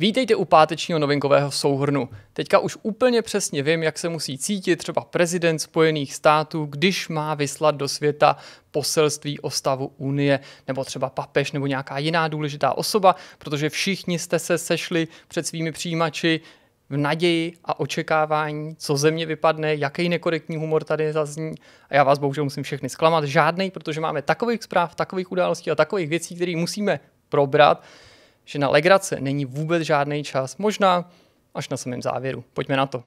Vítejte u pátečního novinkového souhrnu. Teďka už úplně přesně vím, jak se musí cítit třeba prezident Spojených států, když má vyslat do světa poselství o stavu Unie, nebo třeba papež, nebo nějaká jiná důležitá osoba, protože všichni jste se sešli před svými přijímači v naději a očekávání, co země vypadne, jaký nekorektní humor tady zazní. A já vás bohužel musím všechny zklamat, žádnej, protože máme takových zpráv, takových událostí a takových věcí, které musíme probrat, že na legrace není vůbec žádný čas, možná až na samém závěru. Pojďme na to.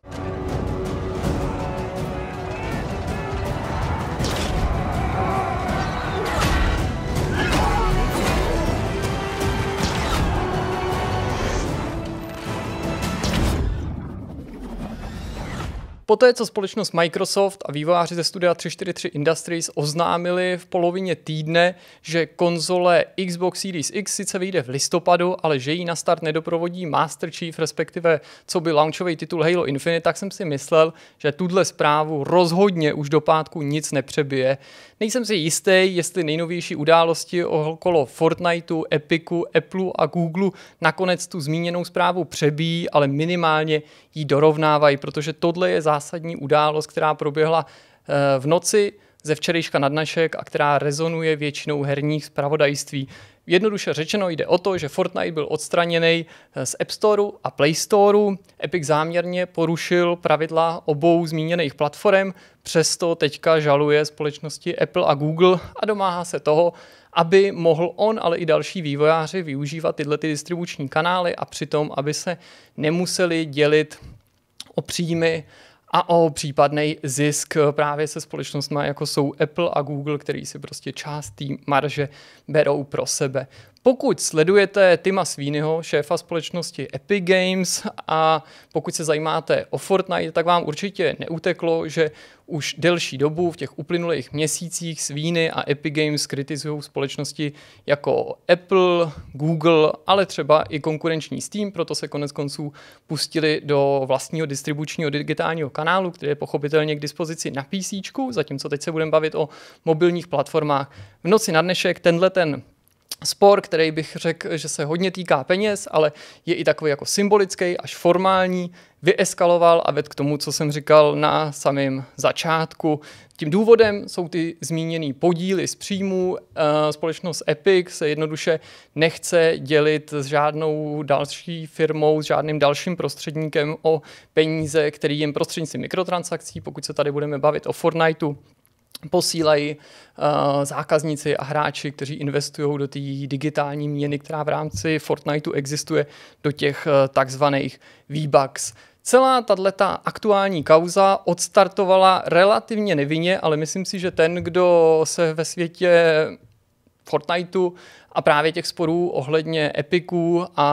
Poté, co společnost Microsoft a vývojáři ze studia 343 Industries oznámili v polovině týdne, že konzole Xbox Series X sice vyjde v listopadu, ale že ji na start nedoprovodí Master Chief, respektive co by launchový titul Halo Infinite, tak jsem si myslel, že tuhle zprávu rozhodně už do pátku nic nepřebije. Nejsem si jistý, jestli nejnovější události okolo Fortniteu, Epiku, Appleu a Google nakonec tu zmíněnou zprávu přebíjí, ale minimálně ji dorovnávají, protože tohle je zásadní událost, která proběhla eh, v noci ze včerejška na dnešek a která rezonuje většinou herních zpravodajství. Jednoduše řečeno jde o to, že Fortnite byl odstraněný eh, z App Storeu a Play Storeu. Epic záměrně porušil pravidla obou zmíněných platform, přesto teďka žaluje společnosti Apple a Google a domáhá se toho, aby mohl on, ale i další vývojáři využívat tyhle ty distribuční kanály a přitom, aby se nemuseli dělit o příjmy a o případný zisk eh, právě se společnostmi, jako jsou Apple a Google, který si prostě část té marže berou pro sebe. Pokud sledujete Tima Svínyho, šéfa společnosti Epic Games a pokud se zajímáte o Fortnite, tak vám určitě neuteklo, že už delší dobu, v těch uplynulých měsících, Svíny a Epic Games kritizují společnosti jako Apple, Google, ale třeba i konkurenční Steam, proto se konec konců pustili do vlastního distribučního digitálního kanálu, který je pochopitelně k dispozici na PC, zatímco teď se budeme bavit o mobilních platformách. V noci na dnešek tenhle ten spor, který bych řekl, že se hodně týká peněz, ale je i takový jako symbolický, až formální, vyeskaloval a ved k tomu, co jsem říkal na samém začátku. Tím důvodem jsou ty zmíněný podíly z příjmů. Eh, společnost Epic se jednoduše nechce dělit s žádnou další firmou, s žádným dalším prostředníkem o peníze, který jim prostřednictvím mikrotransakcí, pokud se tady budeme bavit o Fortniteu, posílají uh, zákazníci a hráči, kteří investují do té digitální měny, která v rámci Fortniteu existuje, do těch uh, takzvaných V-Bucks. Celá tato aktuální kauza odstartovala relativně nevinně, ale myslím si, že ten, kdo se ve světě Fortniteu a právě těch sporů ohledně Epiců a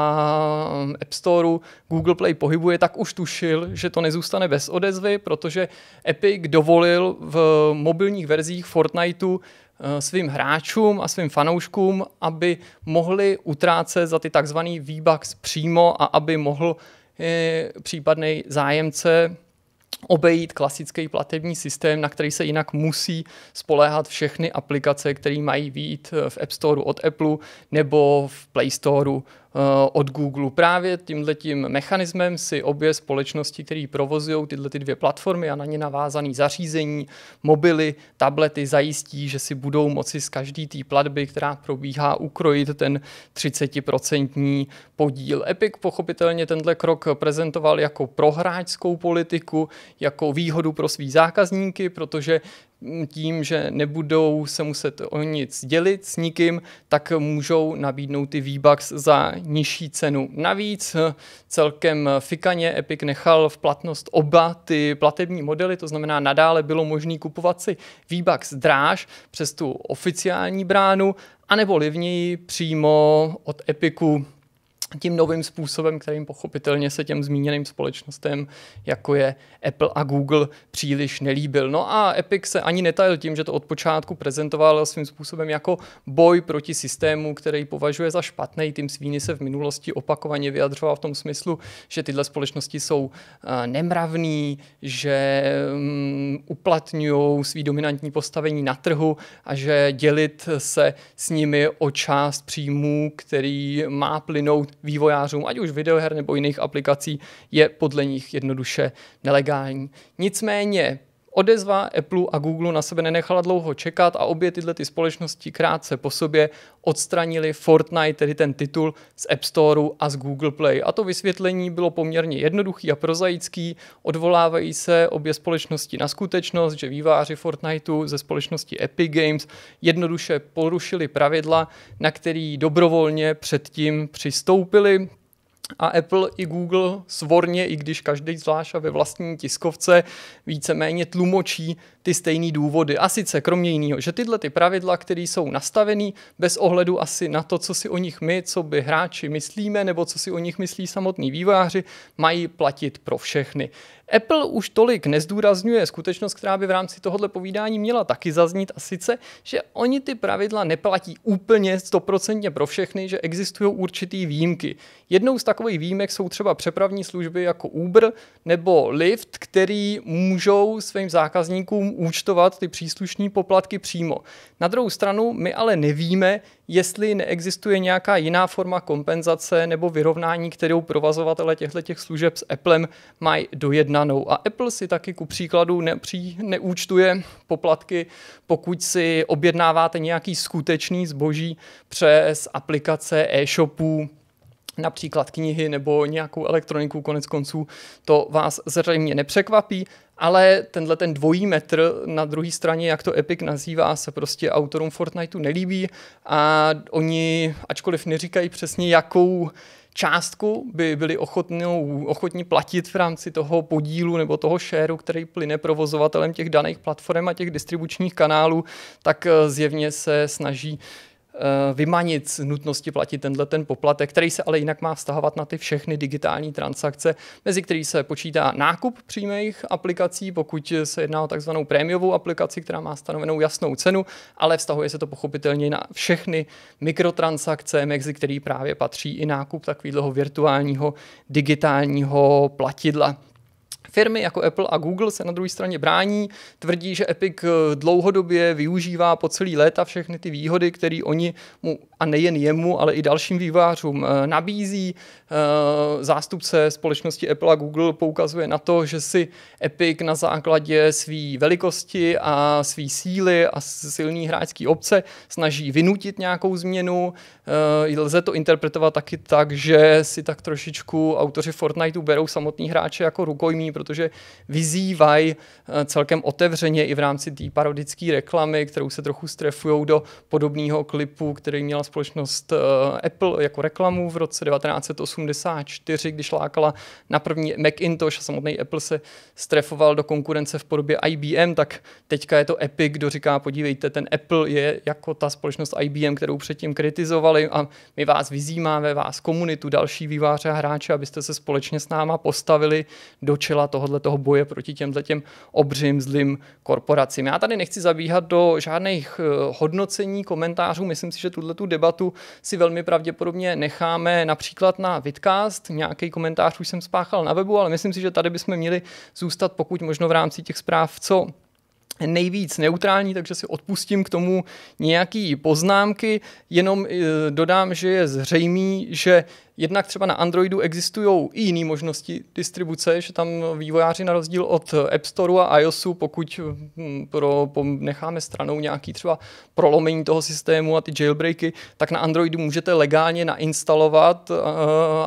App Storeu Google Play pohybuje, tak už tušil, že to nezůstane bez odezvy, protože Epic dovolil v mobilních verzích Fortniteu eh, svým hráčům a svým fanouškům, aby mohli utrácet za ty takzvaný výbax přímo a aby mohl eh, případný zájemce obejít klasický platební systém, na který se jinak musí spoléhat všechny aplikace, které mají výjít eh, v App Store od Apple nebo v Play Store Eh, od Google. Právě tímhletím mechanismem si obě společnosti, které provozují tyhle ty dvě platformy a na ně navázané zařízení, mobily, tablety, zajistí, že si budou moci z každé té platby, která probíhá, ukrojit ten 30% podíl. Epic pochopitelně tenhle krok prezentoval jako prohráčskou politiku, jako výhodu pro svý zákazníky, protože tím, že nebudou se muset o nic dělit s nikým, tak můžou nabídnout ty V-Bucks za nižší cenu. Navíc eh, celkem fikaně Epic nechal v platnost oba ty platební modely, to znamená nadále bylo možné kupovat si V-Bucks dráž přes tu oficiální bránu, anebo levněji přímo od Epiku tím novým způsobem, kterým pochopitelně se těm zmíněným společnostem, jako je Apple a Google, příliš nelíbil. No a Epic se ani netajil tím, že to od počátku prezentoval svým způsobem jako boj proti systému, který považuje za špatný. Tým Svíny se v minulosti opakovaně vyjadřoval v tom smyslu, že tyhle společnosti jsou eh, nemravný, že mm, uplatňují svý dominantní postavení na trhu a že dělit se s nimi o část příjmů, který má plynout vývojářům, ať už videoher nebo jiných aplikací, je podle nich jednoduše nelegální. Nicméně Odezva Apple a Google na sebe nenechala dlouho čekat a obě tyhle ty společnosti krátce po sobě odstranili Fortnite, tedy ten titul, z App Store a z Google Play. A to vysvětlení bylo poměrně jednoduchý a prozaický. Odvolávají se obě společnosti na skutečnost, že výváři Fortniteu ze společnosti Epic Games jednoduše porušili pravidla, na který dobrovolně předtím přistoupili. A Apple i Google svorně, i když každý zvlášť a ve vlastní tiskovce víceméně tlumočí ty stejné důvody. A sice kromě jiného, že tyhle ty pravidla, které jsou nastavené bez ohledu asi na to, co si o nich my, co by hráči myslíme, nebo co si o nich myslí samotní vývojáři, mají platit pro všechny. Apple už tolik nezdůrazňuje skutečnost, která by v rámci tohoto povídání měla taky zaznít, a sice, že oni ty pravidla neplatí úplně stoprocentně pro všechny, že existují určitý výjimky. Jednou z takových výjimek jsou třeba přepravní služby jako Uber nebo Lyft, který můžou svým zákazníkům účtovat ty příslušné poplatky přímo. Na druhou stranu my ale nevíme, jestli neexistuje nějaká jiná forma kompenzace nebo vyrovnání, kterou provazovatele těchto služeb s Applem mají dojednanou. A Apple si taky ku příkladu nepří, neúčtuje poplatky, pokud si objednáváte nějaký skutečný zboží přes aplikace e-shopů, například knihy nebo nějakou elektroniku, konec konců to vás zřejmě nepřekvapí ale tenhle ten dvojí metr na druhé straně, jak to Epic nazývá, se prostě autorům Fortniteu nelíbí a oni, ačkoliv neříkají přesně, jakou částku by byli ochotnou, ochotní platit v rámci toho podílu nebo toho šéru, který plyne provozovatelem těch daných platform a těch distribučních kanálů, tak eh, zjevně se snaží Eh, vymanit z nutnosti platit tenhle ten poplatek, který se ale jinak má vztahovat na ty všechny digitální transakce, mezi který se počítá nákup přímých aplikací, pokud se jedná o takzvanou prémiovou aplikaci, která má stanovenou jasnou cenu, ale vztahuje se to pochopitelně na všechny mikrotransakce, mezi který právě patří i nákup takového virtuálního digitálního platidla. Firmy jako Apple a Google se na druhé straně brání, tvrdí, že Epic eh, dlouhodobě využívá po celý léta všechny ty výhody, které oni mu a nejen jemu, ale i dalším vývářům eh, nabízí. Eh, zástupce společnosti Apple a Google poukazuje na to, že si Epic na základě své velikosti a své síly a silný hráčský obce snaží vynutit nějakou změnu. Eh, lze to interpretovat taky tak, že si tak trošičku autoři Fortniteu berou samotný hráče jako rukojmí, protože vyzývají celkem otevřeně i v rámci té parodické reklamy, kterou se trochu strefují do podobného klipu, který měla společnost eh, Apple jako reklamu v roce 1984, když lákala na první Macintosh a samotný Apple se strefoval do konkurence v podobě IBM, tak teďka je to Epic, kdo říká, podívejte, ten Apple je jako ta společnost IBM, kterou předtím kritizovali a my vás vyzýmáme, vás komunitu, další výváře a hráče, abyste se společně s náma postavili do čela tohohle toho boje proti těmhle těm obřím zlým korporacím. Já tady nechci zabíhat do žádných eh, hodnocení, komentářů, myslím si, že tuhle tu debatu si velmi pravděpodobně necháme například na Vidcast. Nějaký komentář už jsem spáchal na webu, ale myslím si, že tady bychom měli zůstat pokud možno v rámci těch zpráv co nejvíc neutrální, takže si odpustím k tomu nějaký poznámky. Jenom eh, dodám, že je zřejmý, že Jednak třeba na Androidu existují i jiné možnosti distribuce, že tam vývojáři na rozdíl od App Store a iOSu, pokud hm, pro, necháme stranou nějaký třeba prolomení toho systému a ty jailbreaky, tak na Androidu můžete legálně nainstalovat uh,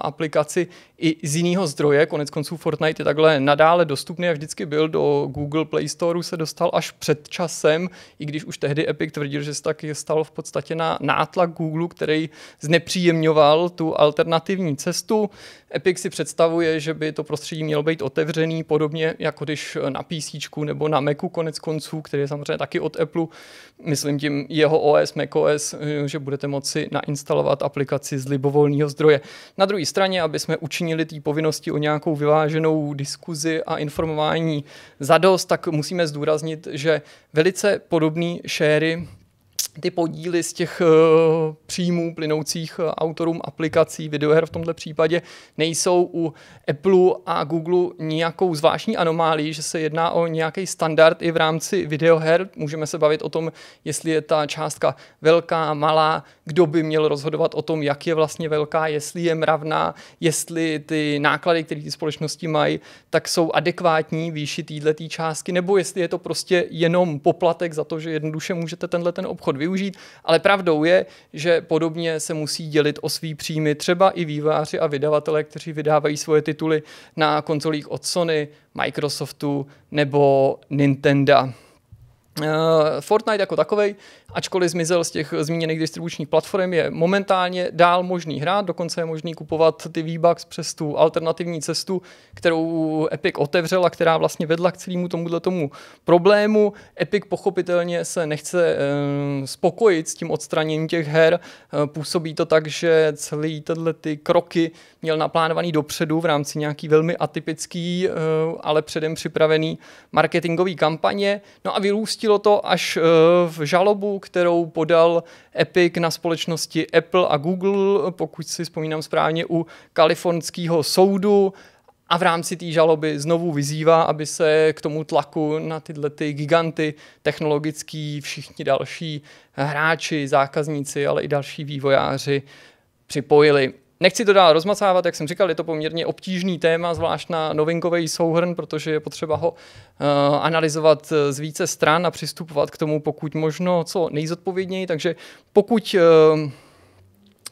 aplikaci i z jiného zdroje. Konec konců Fortnite je takhle nadále dostupný a vždycky byl do Google Play Store se dostal až před časem, i když už tehdy Epic tvrdil, že se taky stalo v podstatě na nátlak Google, který znepříjemňoval tu alternativu alternativní cestu. Epic si představuje, že by to prostředí mělo být otevřený, podobně jako když na PC nebo na Macu konec konců, který je samozřejmě taky od Apple, myslím tím jeho OS, macOS, že budete moci nainstalovat aplikaci z libovolného zdroje. Na druhé straně, aby jsme učinili té povinnosti o nějakou vyváženou diskuzi a informování zadost, tak musíme zdůraznit, že velice podobné šéry ty podíly z těch uh, příjmů plynoucích eh, autorům aplikací, videoher v tomto případě, nejsou u Apple a Google nějakou zvláštní anomálí, že se jedná o nějaký standard i v rámci videoher. Můžeme se bavit o tom, jestli je ta částka velká, malá, kdo by měl rozhodovat o tom, jak je vlastně velká, jestli je mravná, jestli ty náklady, které ty společnosti mají, tak jsou adekvátní výši této částky, nebo jestli je to prostě jenom poplatek za to, že jednoduše můžete tenhle ten obchod využít, ale pravdou je, že podobně se musí dělit o svý příjmy třeba i výváři a vydavatelé, kteří vydávají svoje tituly na konzolích od Sony, Microsoftu nebo Nintendo. Eh, Fortnite jako takový Ačkoliv zmizel z těch zmíněných distribučních platform, je momentálně dál možný hrát, dokonce je možný kupovat ty V-Bucks přes tu alternativní cestu, kterou Epic otevřela, která vlastně vedla k celému tomuhle tomu problému. Epic pochopitelně se nechce eh, spokojit s tím odstraněním těch her. Eh, působí to tak, že celý tenhle ty kroky měl naplánovaný dopředu v rámci nějaký velmi atypický, eh, ale předem připravený marketingový kampaně. No a vyrůstilo to až v žalobu kterou podal Epic na společnosti Apple a Google, pokud si vzpomínám správně, u kalifornského soudu a v rámci té žaloby znovu vyzývá, aby se k tomu tlaku na tyhle ty giganty technologický všichni další hráči, zákazníci, ale i další vývojáři připojili. Nechci to dál rozmacávat, jak jsem říkal, je to poměrně obtížný téma, zvlášť na novinkový souhrn, protože je potřeba ho uh, analyzovat eh, z více stran a přistupovat k tomu pokud možno co nejzodpovědněji. Takže pokud uh,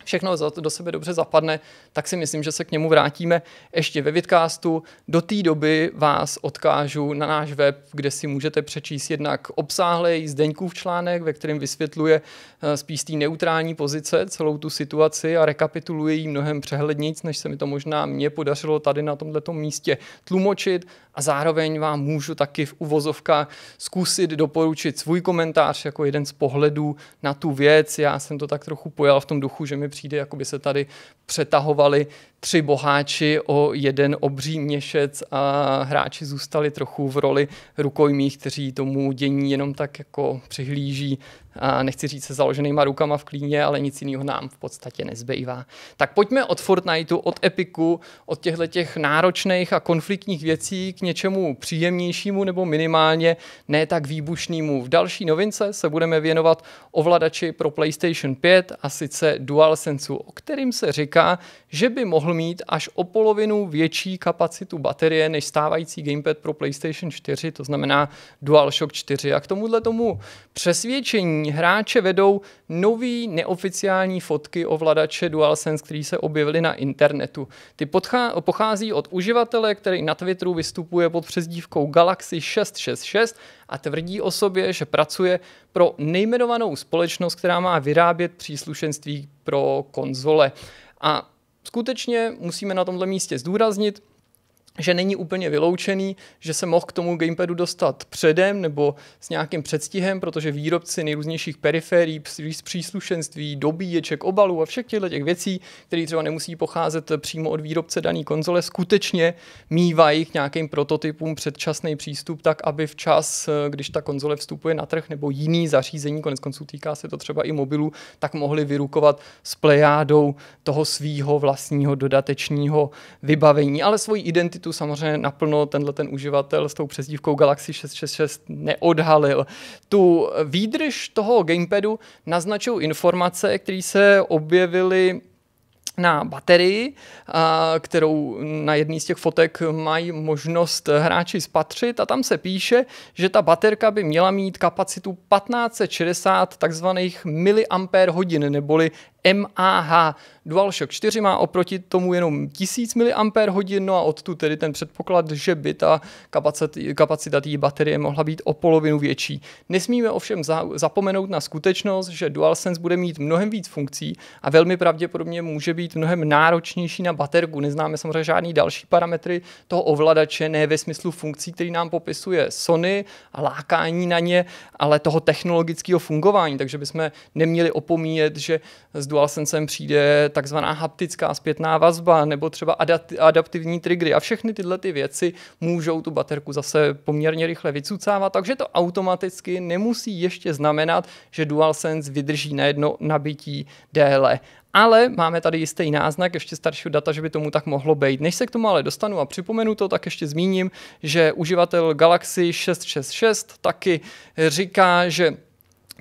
všechno do sebe dobře zapadne, tak si myslím, že se k němu vrátíme ještě ve Vidcastu. Do té doby vás odkážu na náš web, kde si můžete přečíst jednak obsáhlej Zdeňkův článek, ve kterém vysvětluje eh, spíš té neutrální pozice celou tu situaci a rekapituluje ji mnohem přehlednějíc, než se mi to možná mě podařilo tady na tomto místě tlumočit a zároveň vám můžu taky v uvozovkách zkusit doporučit svůj komentář jako jeden z pohledů na tu věc. Já jsem to tak trochu pojal v tom duchu, že mi přijde, jako by se tady přetahovaly tři boháči o jeden obří měšec a hráči zůstali trochu v roli rukojmích, kteří tomu dění jenom tak jako přihlíží a nechci říct se založenýma rukama v klíně, ale nic jiného nám v podstatě nezbývá. Tak pojďme od Fortniteu, od Epiku, od těchto těch náročných a konfliktních věcí k něčemu příjemnějšímu nebo minimálně ne tak výbušnému. V další novince se budeme věnovat ovladači pro PlayStation 5 a sice DualSense, o kterým se říká, že by mohl mohl mít až o polovinu větší kapacitu baterie než stávající gamepad pro PlayStation 4, to znamená DualShock 4. A k tomuhle tomu přesvědčení hráče vedou nový neoficiální fotky ovladače DualSense, které se objevily na internetu. Ty podchá- pochází od uživatele, který na Twitteru vystupuje pod přezdívkou Galaxy 666 a tvrdí o sobě, že pracuje pro nejmenovanou společnost, která má vyrábět příslušenství pro konzole. A Skutečně musíme na tomto místě zdůraznit, že není úplně vyloučený, že se mohl k tomu gamepadu dostat předem nebo s nějakým předstihem, protože výrobci nejrůznějších periferií, příslušenství, dobíječek, obalů a všech těchto těch věcí, které třeba nemusí pocházet přímo od výrobce dané konzole, skutečně mývají k nějakým prototypům předčasný přístup, tak aby včas, když ta konzole vstupuje na trh nebo jiný zařízení, konec konců týká se to třeba i mobilů, tak mohli vyrukovat s plejádou toho svého vlastního dodatečního vybavení, ale svoji identitu internetu samozřejmě naplno tenhle ten uživatel s tou přezdívkou Galaxy 666 neodhalil. Tu výdrž toho gamepadu naznačují informace, které se objevily na baterii, kterou na jedný z těch fotek mají možnost hráči spatřit a tam se píše, že ta baterka by měla mít kapacitu 1560 takzvaných miliampér hodin, neboli MAH. DualShock 4 má oproti tomu jenom 1000 mAh, no a odtud tedy ten předpoklad, že by ta kapacita, kapacita té baterie mohla být o polovinu větší. Nesmíme ovšem za, zapomenout na skutečnost, že DualSense bude mít mnohem víc funkcí a velmi pravděpodobně může být mnohem náročnější na baterku. Neznáme samozřejmě žádný další parametry toho ovladače, ne ve smyslu funkcí, který nám popisuje Sony a lákání na ně, ale toho technologického fungování, takže bychom neměli opomíjet, že z DualSense přijde takzvaná haptická zpětná vazba nebo třeba adaptivní triggery a všechny tyhle ty věci můžou tu baterku zase poměrně rychle vycucávat, takže to automaticky nemusí ještě znamenat, že DualSense vydrží na jedno nabití déle. Ale máme tady jistý náznak, ještě staršího data, že by tomu tak mohlo být. Než se k tomu ale dostanu a připomenu to, tak ještě zmíním, že uživatel Galaxy 666 taky říká, že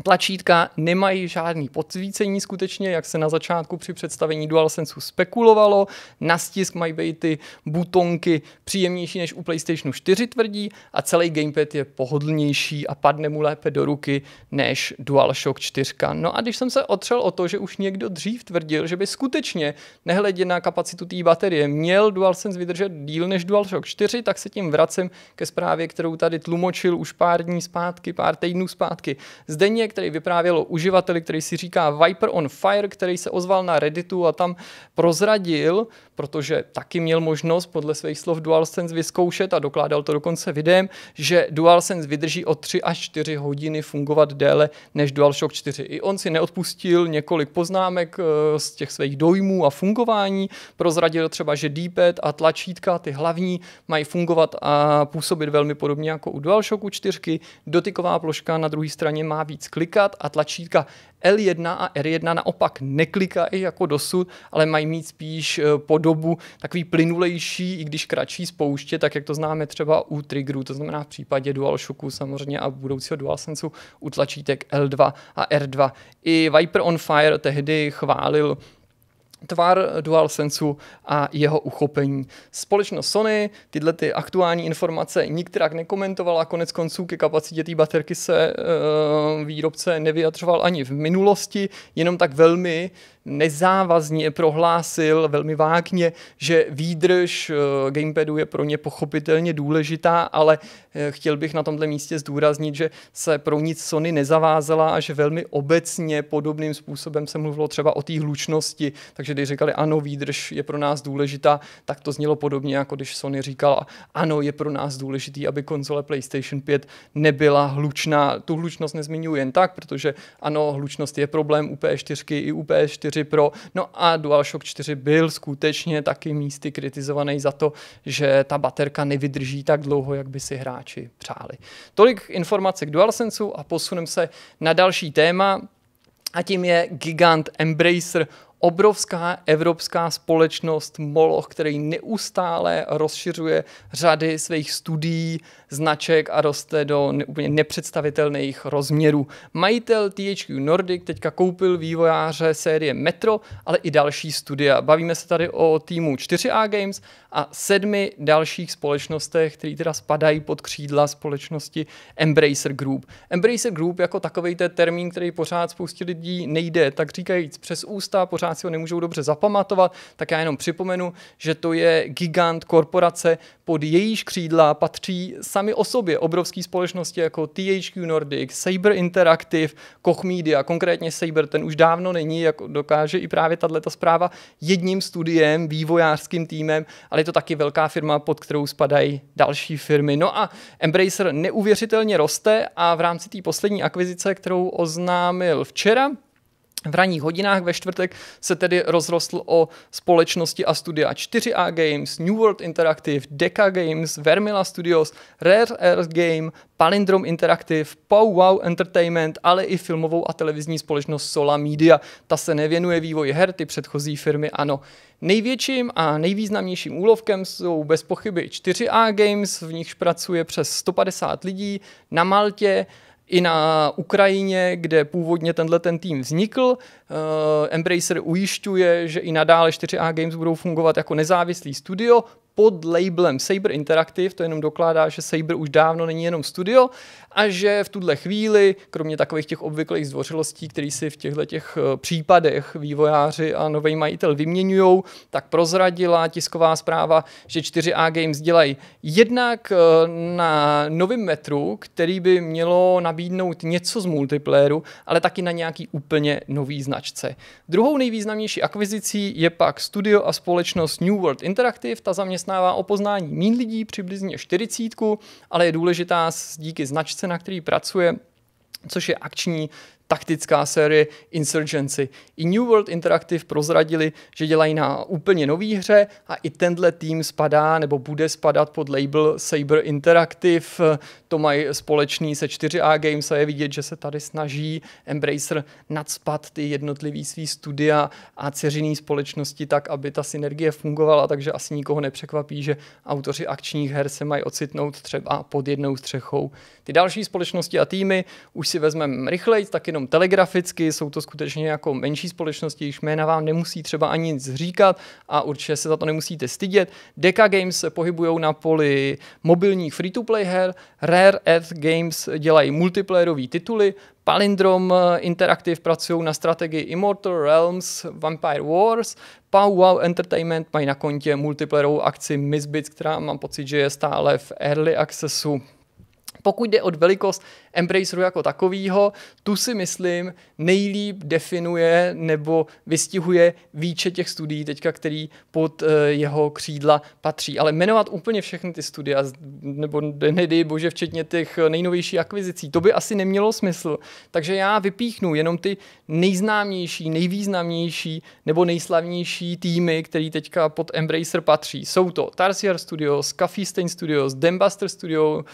Tlačítka nemají žádný podsvícení skutečně, jak se na začátku při představení DualSense spekulovalo. Na stisk mají být ty butonky příjemnější než u PlayStationu 4 tvrdí a celý gamepad je pohodlnější a padne mu lépe do ruky než DualShock 4. No a když jsem se otřel o to, že už někdo dřív tvrdil, že by skutečně nehledě na kapacitu té baterie měl DualSense vydržet díl než DualShock 4, tak se tím vracím ke zprávě, kterou tady tlumočil už pár dní zpátky, pár týdnů zpátky. Zdeněk příběh, který vyprávěl o uživateli, který si říká Viper on Fire, který se ozval na Redditu a tam prozradil protože taky měl možnost podle svých slov DualSense vyzkoušet a dokládal to dokonce videem, že DualSense vydrží o 3 až 4 hodiny fungovat déle než DualShock 4. I on si neodpustil několik poznámek eh, z těch svých dojmů a fungování, prozradil třeba, že D-pad a tlačítka, ty hlavní, mají fungovat a působit velmi podobně jako u DualShocku 4. Dotyková ploška na druhé straně má víc klikat a tlačítka L1 a R1 naopak neklikají jako dosud, ale mají mít spíš eh, podobu takový plynulejší, i když kratší spouště, tak jak to známe třeba u triggerů, to znamená v případě DualShocku samozřejmě a budoucího DualSenseu u tlačítek L2 a R2. I Viper on Fire tehdy chválil tvar DualSenseu a jeho uchopení. Společnost Sony tyhle ty aktuální informace nikterak nekomentovala, konec konců ke kapacitě té baterky se e, výrobce nevyjadřoval ani v minulosti, jenom tak velmi nezávazně prohlásil, velmi vákně, že výdrž e, gamepadu je pro ně pochopitelně důležitá, ale e, chtěl bych na tomto místě zdůraznit, že se pro nic Sony nezavázela a že velmi obecně podobným způsobem se mluvilo třeba o té hlučnosti, takže takže když říkali ano, výdrž je pro nás důležitá, tak to znělo podobně, jako když Sony říkala ano, je pro nás důležitý, aby konzole PlayStation 5 nebyla hlučná. Tu hlučnost nezmiňuji jen tak, protože ano, hlučnost je problém u PS4 i u PS4 Pro. No a DualShock 4 byl skutečně taky místy kritizovaný za to, že ta baterka nevydrží tak dlouho, jak by si hráči přáli. Tolik informace k DualSenseu a posunem se na další téma a tím je Gigant Embracer obrovská evropská společnost Moloch, který neustále rozšiřuje řady svých studií, značek a roste do úplně nepředstavitelných rozměrů. Majitel THQ Nordic teďka koupil vývojáře série Metro, ale i další studia. Bavíme se tady o týmu 4A Games a sedmi dalších společnostech, které teda spadají pod křídla společnosti Embracer Group. Embracer Group jako takový ten termín, který pořád spoustě lidí nejde, tak říkajíc přes ústa, pořád si ho nemůžou dobře zapamatovat, tak já jenom připomenu, že to je gigant korporace, pod jejíž křídla patří sami o sobě obrovské společnosti jako THQ Nordic, Saber Interactive, Koch Media, konkrétně Saber, ten už dávno není, jako dokáže i právě tato zpráva, jedním studiem, vývojářským týmem ale je to taky velká firma, pod kterou spadají další firmy. No a Embracer neuvěřitelně roste a v rámci té poslední akvizice, kterou oznámil včera, v ranních hodinách ve čtvrtek se tedy rozrostl o společnosti a studia 4A Games, New World Interactive, Deca Games, Vermila Studios, Rare Earth Game, Palindrom Interactive, Pow Wow Entertainment, ale i filmovou a televizní společnost Sola Media. Ta se nevěnuje vývoji her, ty předchozí firmy ano. Největším a nejvýznamnějším úlovkem jsou bez pochyby 4A Games, v nichž pracuje přes 150 lidí na Maltě, i na Ukrajině, kde původně tenhle ten tým vznikl, uh, Embracer ujišťuje, že i nadále 4A Games budou fungovat jako nezávislý studio, pod labelem Saber Interactive, to jenom dokládá, že Saber už dávno není jenom studio a že v tuhle chvíli, kromě takových těch obvyklých zdvořilostí, které si v těchto těch eh, případech vývojáři a nový majitel vyměňují, tak prozradila tisková zpráva, že 4A Games dělají jednak eh, na novém metru, který by mělo nabídnout něco z multiplayeru, ale taky na nějaký úplně nový značce. Druhou nejvýznamnější akvizicí je pak studio a společnost New World Interactive, ta zaměstná zaměstnává o poznání mín lidí, přibližně 40, ale je důležitá díky značce, na který pracuje, což je akční taktická série Insurgency. I New World Interactive prozradili, že dělají na úplně nový hře a i tenhle tým spadá nebo bude spadat pod label Saber Interactive. To mají společný se 4A Games a je vidět, že se tady snaží Embracer nadspat ty jednotlivý svý studia a ceřiný společnosti tak, aby ta synergie fungovala, takže asi nikoho nepřekvapí, že autoři akčních her se mají ocitnout třeba pod jednou střechou. Ty další společnosti a týmy už si vezmeme rychleji, taky jenom telegraficky, jsou to skutečně jako menší společnosti, jejichž jména vám nemusí třeba ani nic říkat a určitě se za to nemusíte stydět. Deca Games se pohybují na poli mobilních free-to-play her, Rare Earth Games dělají multiplayerové tituly, Palindrom eh, Interactive pracují na strategii Immortal Realms, Vampire Wars, Pow Wow Entertainment mají na kontě multiplayerovou akci Misbits, která mám pocit, že je stále v Early Accessu. Pokud jde o velikost, Embraceru jako takovýho, tu si myslím nejlíp definuje nebo vystihuje výčet těch studií teďka, který pod eh, jeho křídla patří. Ale jmenovat úplně všechny ty studia, nebo nedej bože, včetně těch eh, nejnovějších akvizicí, to by asi nemělo smysl. Takže já vypíchnu jenom ty nejznámější, nejvýznamnější nebo nejslavnější týmy, který teďka pod Embracer patří. Jsou to Tarsier Studios, Coffee Stain Studios, Dembuster Studio,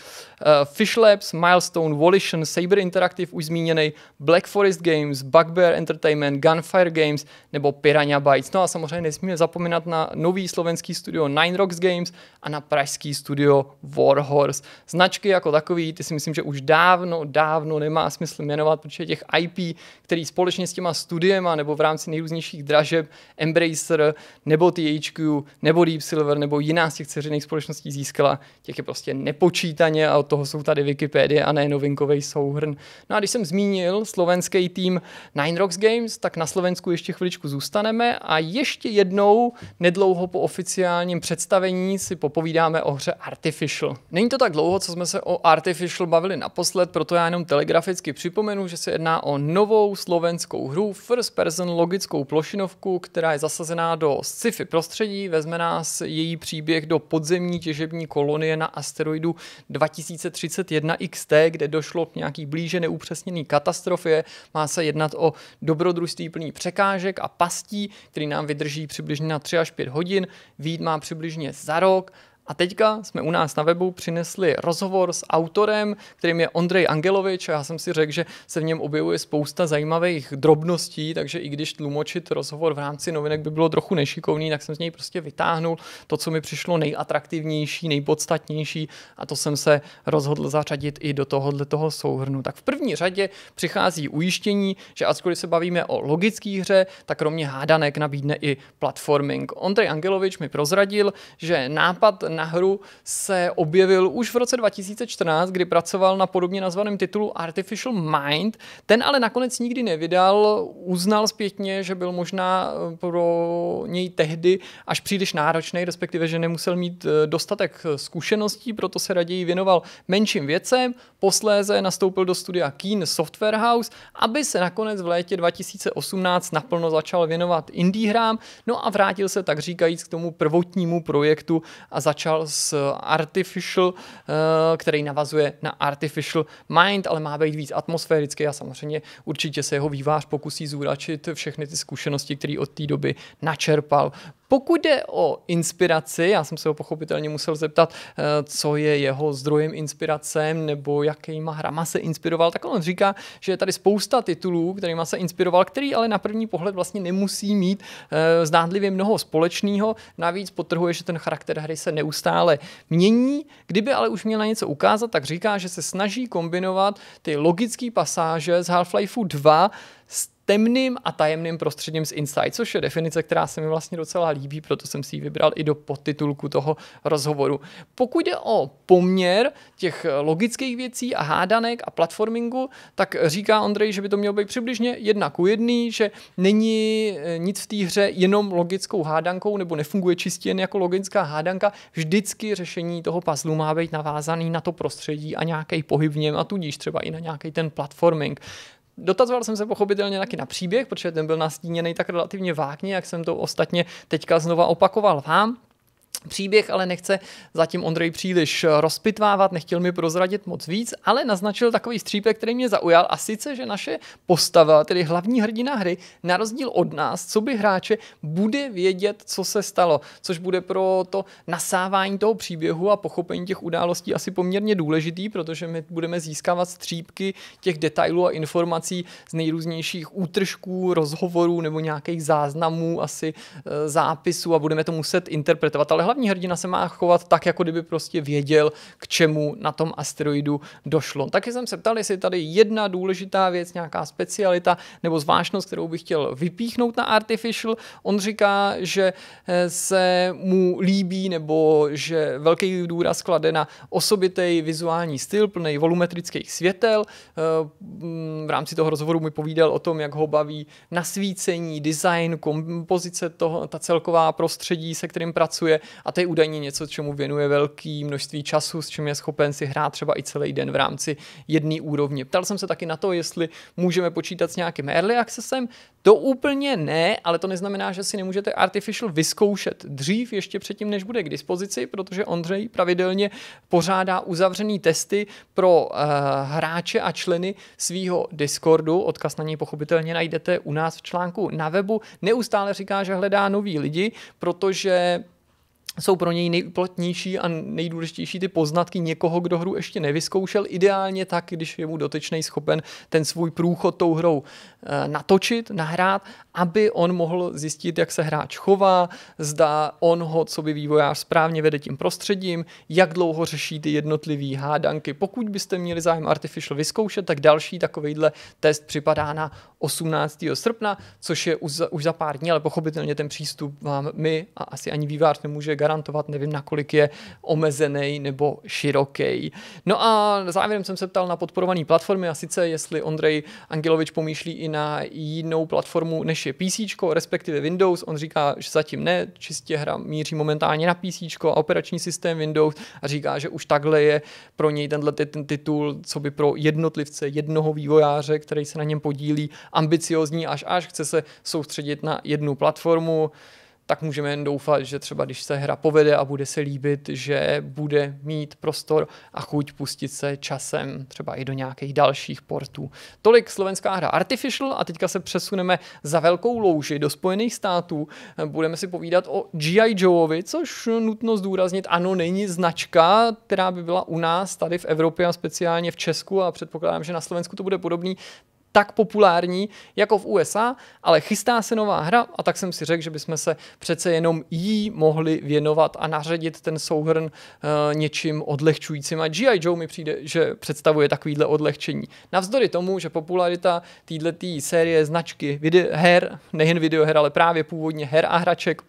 eh, Fish Labs, Milestone, Volition, Saber Interactive už zmíněný, Black Forest Games, Bugbear Entertainment, Gunfire Games nebo Piranha Bytes. No a samozřejmě nesmíme zapomínat na nový slovenský studio Nine Rocks Games a na pražský studio Warhorse. Značky jako takový, ty si myslím, že už dávno, dávno nemá smysl jmenovat, protože těch IP, který společně s těma studiema nebo v rámci nejrůznějších dražeb Embracer nebo THQ nebo Deep Silver nebo jiná z těch ceřených společností získala, těch je prostě nepočítaně a od toho jsou tady Wikipedie a ne novinky novinkový souhrn. No a když jsem zmínil slovenský tým Nine Rocks Games, tak na Slovensku ještě chviličku zůstaneme a ještě jednou nedlouho po oficiálním představení si popovídáme o hře Artificial. Není to tak dlouho, co jsme se o Artificial bavili naposled, proto já jenom telegraficky připomenu, že se jedná o novou slovenskou hru, first person logickou plošinovku, která je zasazená do sci-fi prostředí, vezme nás její příběh do podzemní těžební kolonie na asteroidu 2031 XT, kde do došlo k nějaký blíže neupřesněný katastrofě. Má se jednat o dobrodružství plný překážek a pastí, který nám vydrží přibližně na 3 až 5 hodin. Výjít má přibližně za rok a teďka jsme u nás na webu přinesli rozhovor s autorem, kterým je Ondrej Angelovič a já jsem si řekl, že se v něm objevuje spousta zajímavých drobností, takže i když tlumočit rozhovor v rámci novinek by bylo trochu nešikovný, tak jsem z něj prostě vytáhnul to, co mi přišlo nejatraktivnější, nejpodstatnější a to jsem se rozhodl zařadit i do tohohle toho souhrnu. Tak v první řadě přichází ujištění, že ačkoliv se bavíme o logické hře, tak kromě hádanek nabídne i platforming. Ondrej Angelovič mi prozradil, že nápad na hru se objevil už v roce 2014, kdy pracoval na podobně nazvaném titulu Artificial Mind. Ten ale nakonec nikdy nevydal, uznal zpětně, že byl možná eh, pro něj tehdy až příliš náročný, respektive, že nemusel mít eh, dostatek eh, zkušeností, proto se raději věnoval menším věcem. Posléze nastoupil do studia Keen Software House, aby se nakonec v létě 2018 naplno začal věnovat indie hrám, no a vrátil se tak říkajíc k tomu prvotnímu projektu a začal začal s eh, Artificial, eh, který navazuje na Artificial Mind, ale má být víc atmosférický a samozřejmě určitě se jeho vývář pokusí zúračit všechny ty zkušenosti, které od té doby načerpal pokud jde o inspiraci, já jsem se ho pochopitelně musel zeptat, eh, co je jeho zdrojem inspirace nebo jakýma hrama se inspiroval, tak on říká, že je tady spousta titulů, kterými se inspiroval, který ale na první pohled vlastně nemusí mít eh, zdánlivě mnoho společného. Navíc potrhuje, že ten charakter hry se neustále mění. Kdyby ale už měl na něco ukázat, tak říká, že se snaží kombinovat ty logické pasáže z Half-Life 2 s temným a tajemným prostředím z Inside, což je definice, která se mi vlastně docela líbí, proto jsem si ji vybral i do podtitulku toho rozhovoru. Pokud jde o poměr těch logických věcí a hádanek a platformingu, tak říká Ondrej, že by to mělo být přibližně jedna ku jedný, že není e, nic v té hře jenom logickou hádankou nebo nefunguje čistě jen jako logická hádanka. Vždycky řešení toho puzzlu má být navázaný na to prostředí a nějaký pohyb v něm a tudíž třeba i na nějaký ten platforming. Dotazoval jsem se pochopitelně taky na příběh, protože ten byl nastíněný tak relativně vágně, jak jsem to ostatně teďka znova opakoval vám. Příběh ale nechce zatím Ondrej příliš eh, rozpitvávat, nechtěl mi prozradit moc víc, ale naznačil takový střípek, který mě zaujal a sice, že naše postava, tedy hlavní hrdina hry, na rozdíl od nás, co by hráče, bude vědět, co se stalo, což bude pro to nasávání toho příběhu a pochopení těch událostí asi poměrně důležitý, protože my budeme získávat střípky těch detailů a informací z nejrůznějších útržků, rozhovorů nebo nějakých záznamů, asi eh, zápisů a budeme to muset interpretovat. Ale hlavní hrdina se má chovat tak, jako kdyby prostě věděl, k čemu na tom asteroidu došlo. No, taky jsem se ptal, jestli je tady jedna důležitá věc, nějaká specialita nebo zvláštnost, kterou bych chtěl vypíchnout na Artificial. On říká, že eh, se mu líbí nebo že velký důraz klade na osobitý vizuální styl plný volumetrických světel. Eh, mm, v rámci toho rozhovoru mi povídal o tom, jak ho baví nasvícení, design, kompozice, toho, ta celková prostředí, se kterým pracuje a to je údajně něco, čemu věnuje velký množství času, s čím je schopen si hrát třeba i celý den v rámci jedné úrovně. Ptal jsem se taky na to, jestli můžeme počítat s nějakým early accessem. To úplně ne, ale to neznamená, že si nemůžete Artificial vyzkoušet dřív, ještě předtím, než bude k dispozici, protože Ondřej pravidelně pořádá uzavřený testy pro uh, hráče a členy svého Discordu. Odkaz na něj pochopitelně najdete u nás v článku na webu. Neustále říká, že hledá nový lidi, protože jsou pro něj nejplatnější a nejdůležitější ty poznatky někoho, kdo hru ještě nevyzkoušel. Ideálně tak, když je mu dotyčnej schopen ten svůj průchod tou hrou Eh, natočit, nahrát, aby on mohl zjistit, jak se hráč chová, zda on ho, co by vývojář správně vede tím prostředím, jak dlouho řeší ty jednotlivé hádanky. Pokud byste měli zájem Artificial vyzkoušet, tak další takovýhle test připadá na 18. srpna, což je už za, už za pár dní, ale pochopitelně ten přístup vám my a asi ani vývojář nemůže garantovat, nevím, nakolik je omezený nebo široký. No a závěrem jsem se ptal na podporované platformy a sice, jestli Ondrej Angelovič pomýšlí i na jinou platformu, než je PC, respektive Windows. On říká, že zatím ne, čistě hra míří momentálně na PC a operační systém Windows a říká, že už takhle je pro něj tenhle ten titul, co by pro jednotlivce, jednoho vývojáře, který se na něm podílí, ambiciozní až až chce se soustředit na jednu platformu tak můžeme jen doufat, že třeba když se hra povede a bude se líbit, že bude mít prostor a chuť pustit se časem třeba i do nějakých dalších portů. Tolik slovenská hra Artificial a teďka se přesuneme za velkou louži do Spojených států. Budeme si povídat o G.I. Joeovi, což nutno zdůraznit, ano, není značka, která by byla u nás tady v Evropě a speciálně v Česku a předpokládám, že na Slovensku to bude podobný tak populární jako v USA, ale chystá se nová hra a tak jsem si řekl, že bychom se přece jenom jí mohli věnovat a nařadit ten souhrn uh, něčím odlehčujícím. A G.I. Joe mi přijde, že představuje takovýhle odlehčení. Navzdory tomu, že popularita této série značky video, her, nejen videoher, ale právě původně her a hraček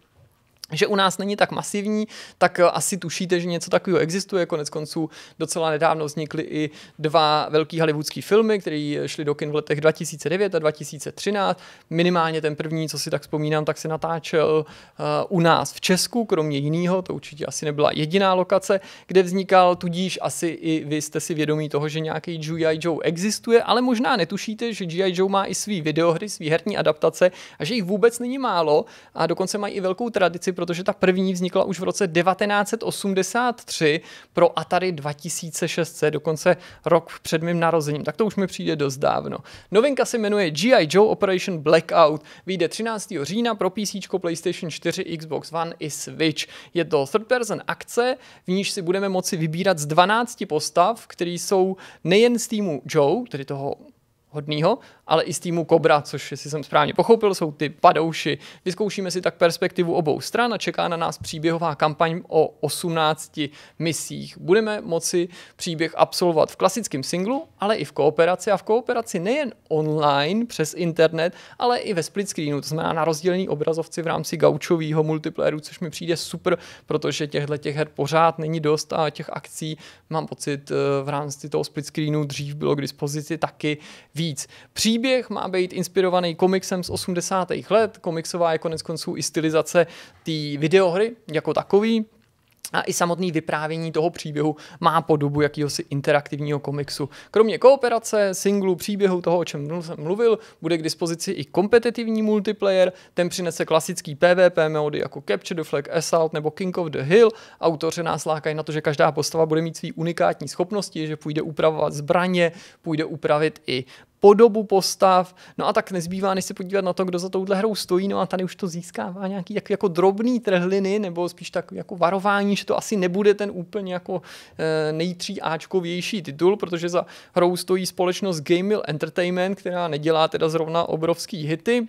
že u nás není tak masivní, tak eh, asi tušíte, že něco takového existuje. Konec konců docela nedávno vznikly i dva velký hollywoodský filmy, které šly do kin v letech 2009 a 2013. Minimálně ten první, co si tak vzpomínám, tak se natáčel uh, u nás v Česku, kromě jiného, to určitě asi nebyla jediná lokace, kde vznikal, tudíž asi i vy jste si vědomí toho, že nějaký G.I. Joe existuje, ale možná netušíte, že G.I. Joe má i svý videohry, svý herní adaptace a že jich vůbec není málo a dokonce mají i velkou tradici protože ta první vznikla už v roce 1983 pro Atari 2600, dokonce rok před mým narozením. Tak to už mi přijde dost dávno. Novinka se jmenuje G.I. Joe Operation Blackout. Vyjde 13. října pro PC, PlayStation 4, Xbox One i Switch. Je to third person akce, v níž si budeme moci vybírat z 12 postav, které jsou nejen z týmu Joe, tedy toho hodného, ale i z týmu Kobra, což, si jsem správně pochopil, jsou ty padouši. Vyzkoušíme si tak perspektivu obou stran a čeká na nás příběhová kampaň o 18 misích. Budeme moci příběh absolvovat v klasickém singlu, ale i v kooperaci a v kooperaci nejen online přes internet, ale i ve split screenu, to znamená na rozdělený obrazovci v rámci gaučového multiplayeru, což mi přijde super, protože těchto těch her pořád není dost a těch akcí mám pocit eh, v rámci toho split screenu dřív bylo k dispozici taky víc víc. Příběh má být inspirovaný komiksem z 80. let, komiksová je konec konců i stylizace té videohry jako takový, a i samotný vyprávění toho příběhu má podobu jakýhosi interaktivního komiksu. Kromě kooperace, singlu, příběhu, toho, o čem jsem mluvil, bude k dispozici i kompetitivní multiplayer, ten přinese klasický PvP mody jako Capture the Flag, Assault nebo King of the Hill. Autoři nás lákají na to, že každá postava bude mít své unikátní schopnosti, že půjde upravovat zbraně, půjde upravit i podobu postav. No a tak nezbývá, než se podívat na to, kdo za touhle hrou stojí. No a tady už to získává nějaký jako, jako drobný trhliny, nebo spíš tak jako varování, že to asi nebude ten úplně jako e, eh, nejtří Ačkovější titul, protože za hrou stojí společnost Game Mill Entertainment, která nedělá teda zrovna obrovský hity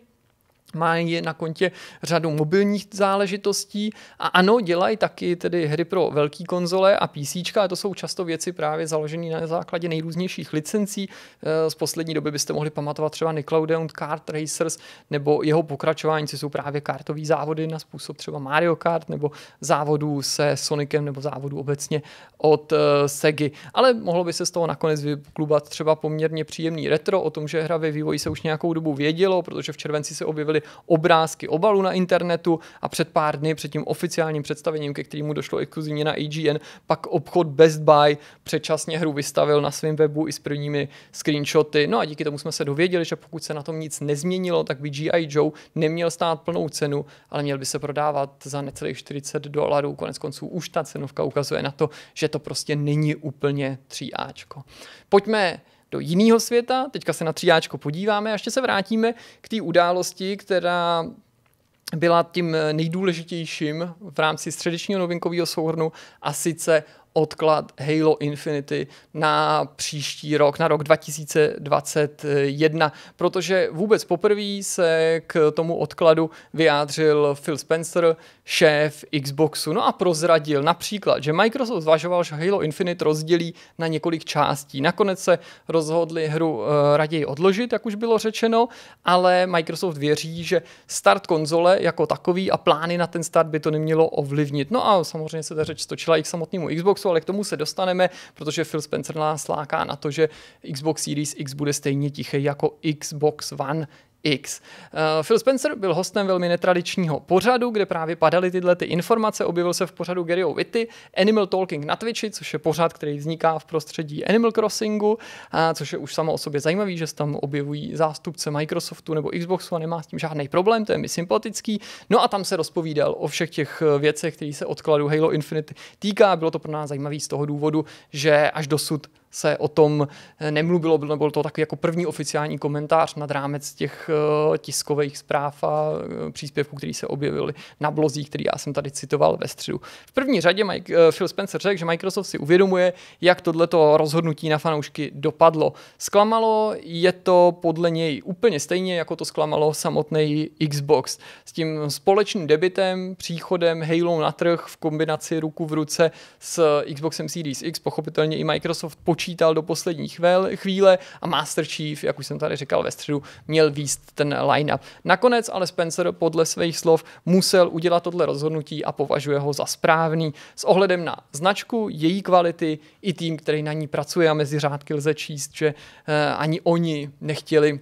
mají na kontě řadu mobilních záležitostí a ano, dělají taky tedy hry pro velké konzole a PC, a to jsou často věci právě založené na základě nejrůznějších licencí. Eh, z poslední doby byste mohli pamatovat třeba Nickelodeon Kart Racers nebo jeho pokračování, co jsou právě kartové závody na způsob třeba Mario Kart nebo závodů se Sonicem nebo závodů obecně od uh, eh, Segy. Ale mohlo by se z toho nakonec vyklubat třeba poměrně příjemný retro o tom, že hra ve vývoji se už nějakou dobu vědělo, protože v červenci se objevily objevily obrázky obalu na internetu a před pár dny před tím oficiálním představením, ke kterému došlo exkluzivně na AGN, pak obchod Best Buy předčasně hru vystavil na svém webu i s prvními screenshoty. No a díky tomu jsme se dověděli, že pokud se na tom nic nezměnilo, tak by G.I. Joe neměl stát plnou cenu, ale měl by se prodávat za necelých 40 dolarů. Konec konců už ta cenovka ukazuje na to, že to prostě není úplně 3Ačko. Pojďme do jiného světa. Teďka se na tříáčko podíváme a ještě se vrátíme k té události, která byla tím nejdůležitějším v rámci středečního novinkového souhrnu a sice odklad Halo Infinity na příští rok, na rok 2021, protože vůbec poprvé se k tomu odkladu vyjádřil Phil Spencer, šéf Xboxu, no a prozradil například, že Microsoft zvažoval, že Halo Infinite rozdělí na několik částí. Nakonec se rozhodli hru e, raději odložit, jak už bylo řečeno, ale Microsoft věří, že start konzole jako takový a plány na ten start by to nemělo ovlivnit. No a samozřejmě se ta řeč stočila i k samotnému Xboxu, Xboxu, ale k tomu se dostaneme, protože Phil Spencer nás láká na to, že Xbox Series X bude stejně tichý jako Xbox One X. Eh, Phil Spencer byl hostem velmi netradičního pořadu, kde právě padaly tyhle ty informace. Objevil se v pořadu Gary Witty Animal Talking na Twitchi, což je pořad, který vzniká v prostředí Animal Crossingu, a eh, což je už samo o sobě zajímavý, že se tam objevují zástupce Microsoftu nebo Xboxu a nemá s tím žádný problém, to je mi sympatický. No a tam se rozpovídal o všech těch eh, věcech, které se odkladu Halo Infinite týká. Bylo to pro nás zajímavé z toho důvodu, že až dosud se o tom eh, nemluvilo, byl, byl to takový jako první oficiální komentář nad rámec těch eh, tiskových zpráv a eh, příspěvků, které se objevily na blozích, který já jsem tady citoval ve středu. V první řadě Mike, Phil Spencer řekl, že Microsoft si uvědomuje, jak tohleto rozhodnutí na fanoušky dopadlo. Sklamalo je to podle něj úplně stejně, jako to sklamalo samotný Xbox. S tím společným debitem, příchodem Halo na trh v kombinaci ruku v ruce s Xboxem Series X, pochopitelně i Microsoft po počítal do poslední chvíle a Master Chief, jak už jsem tady říkal ve středu, měl výst ten line-up. Nakonec ale Spencer podle svých slov musel udělat tohle rozhodnutí a považuje ho za správný s ohledem na značku, její kvality i tým, který na ní pracuje a mezi řádky lze číst, že eh, ani oni nechtěli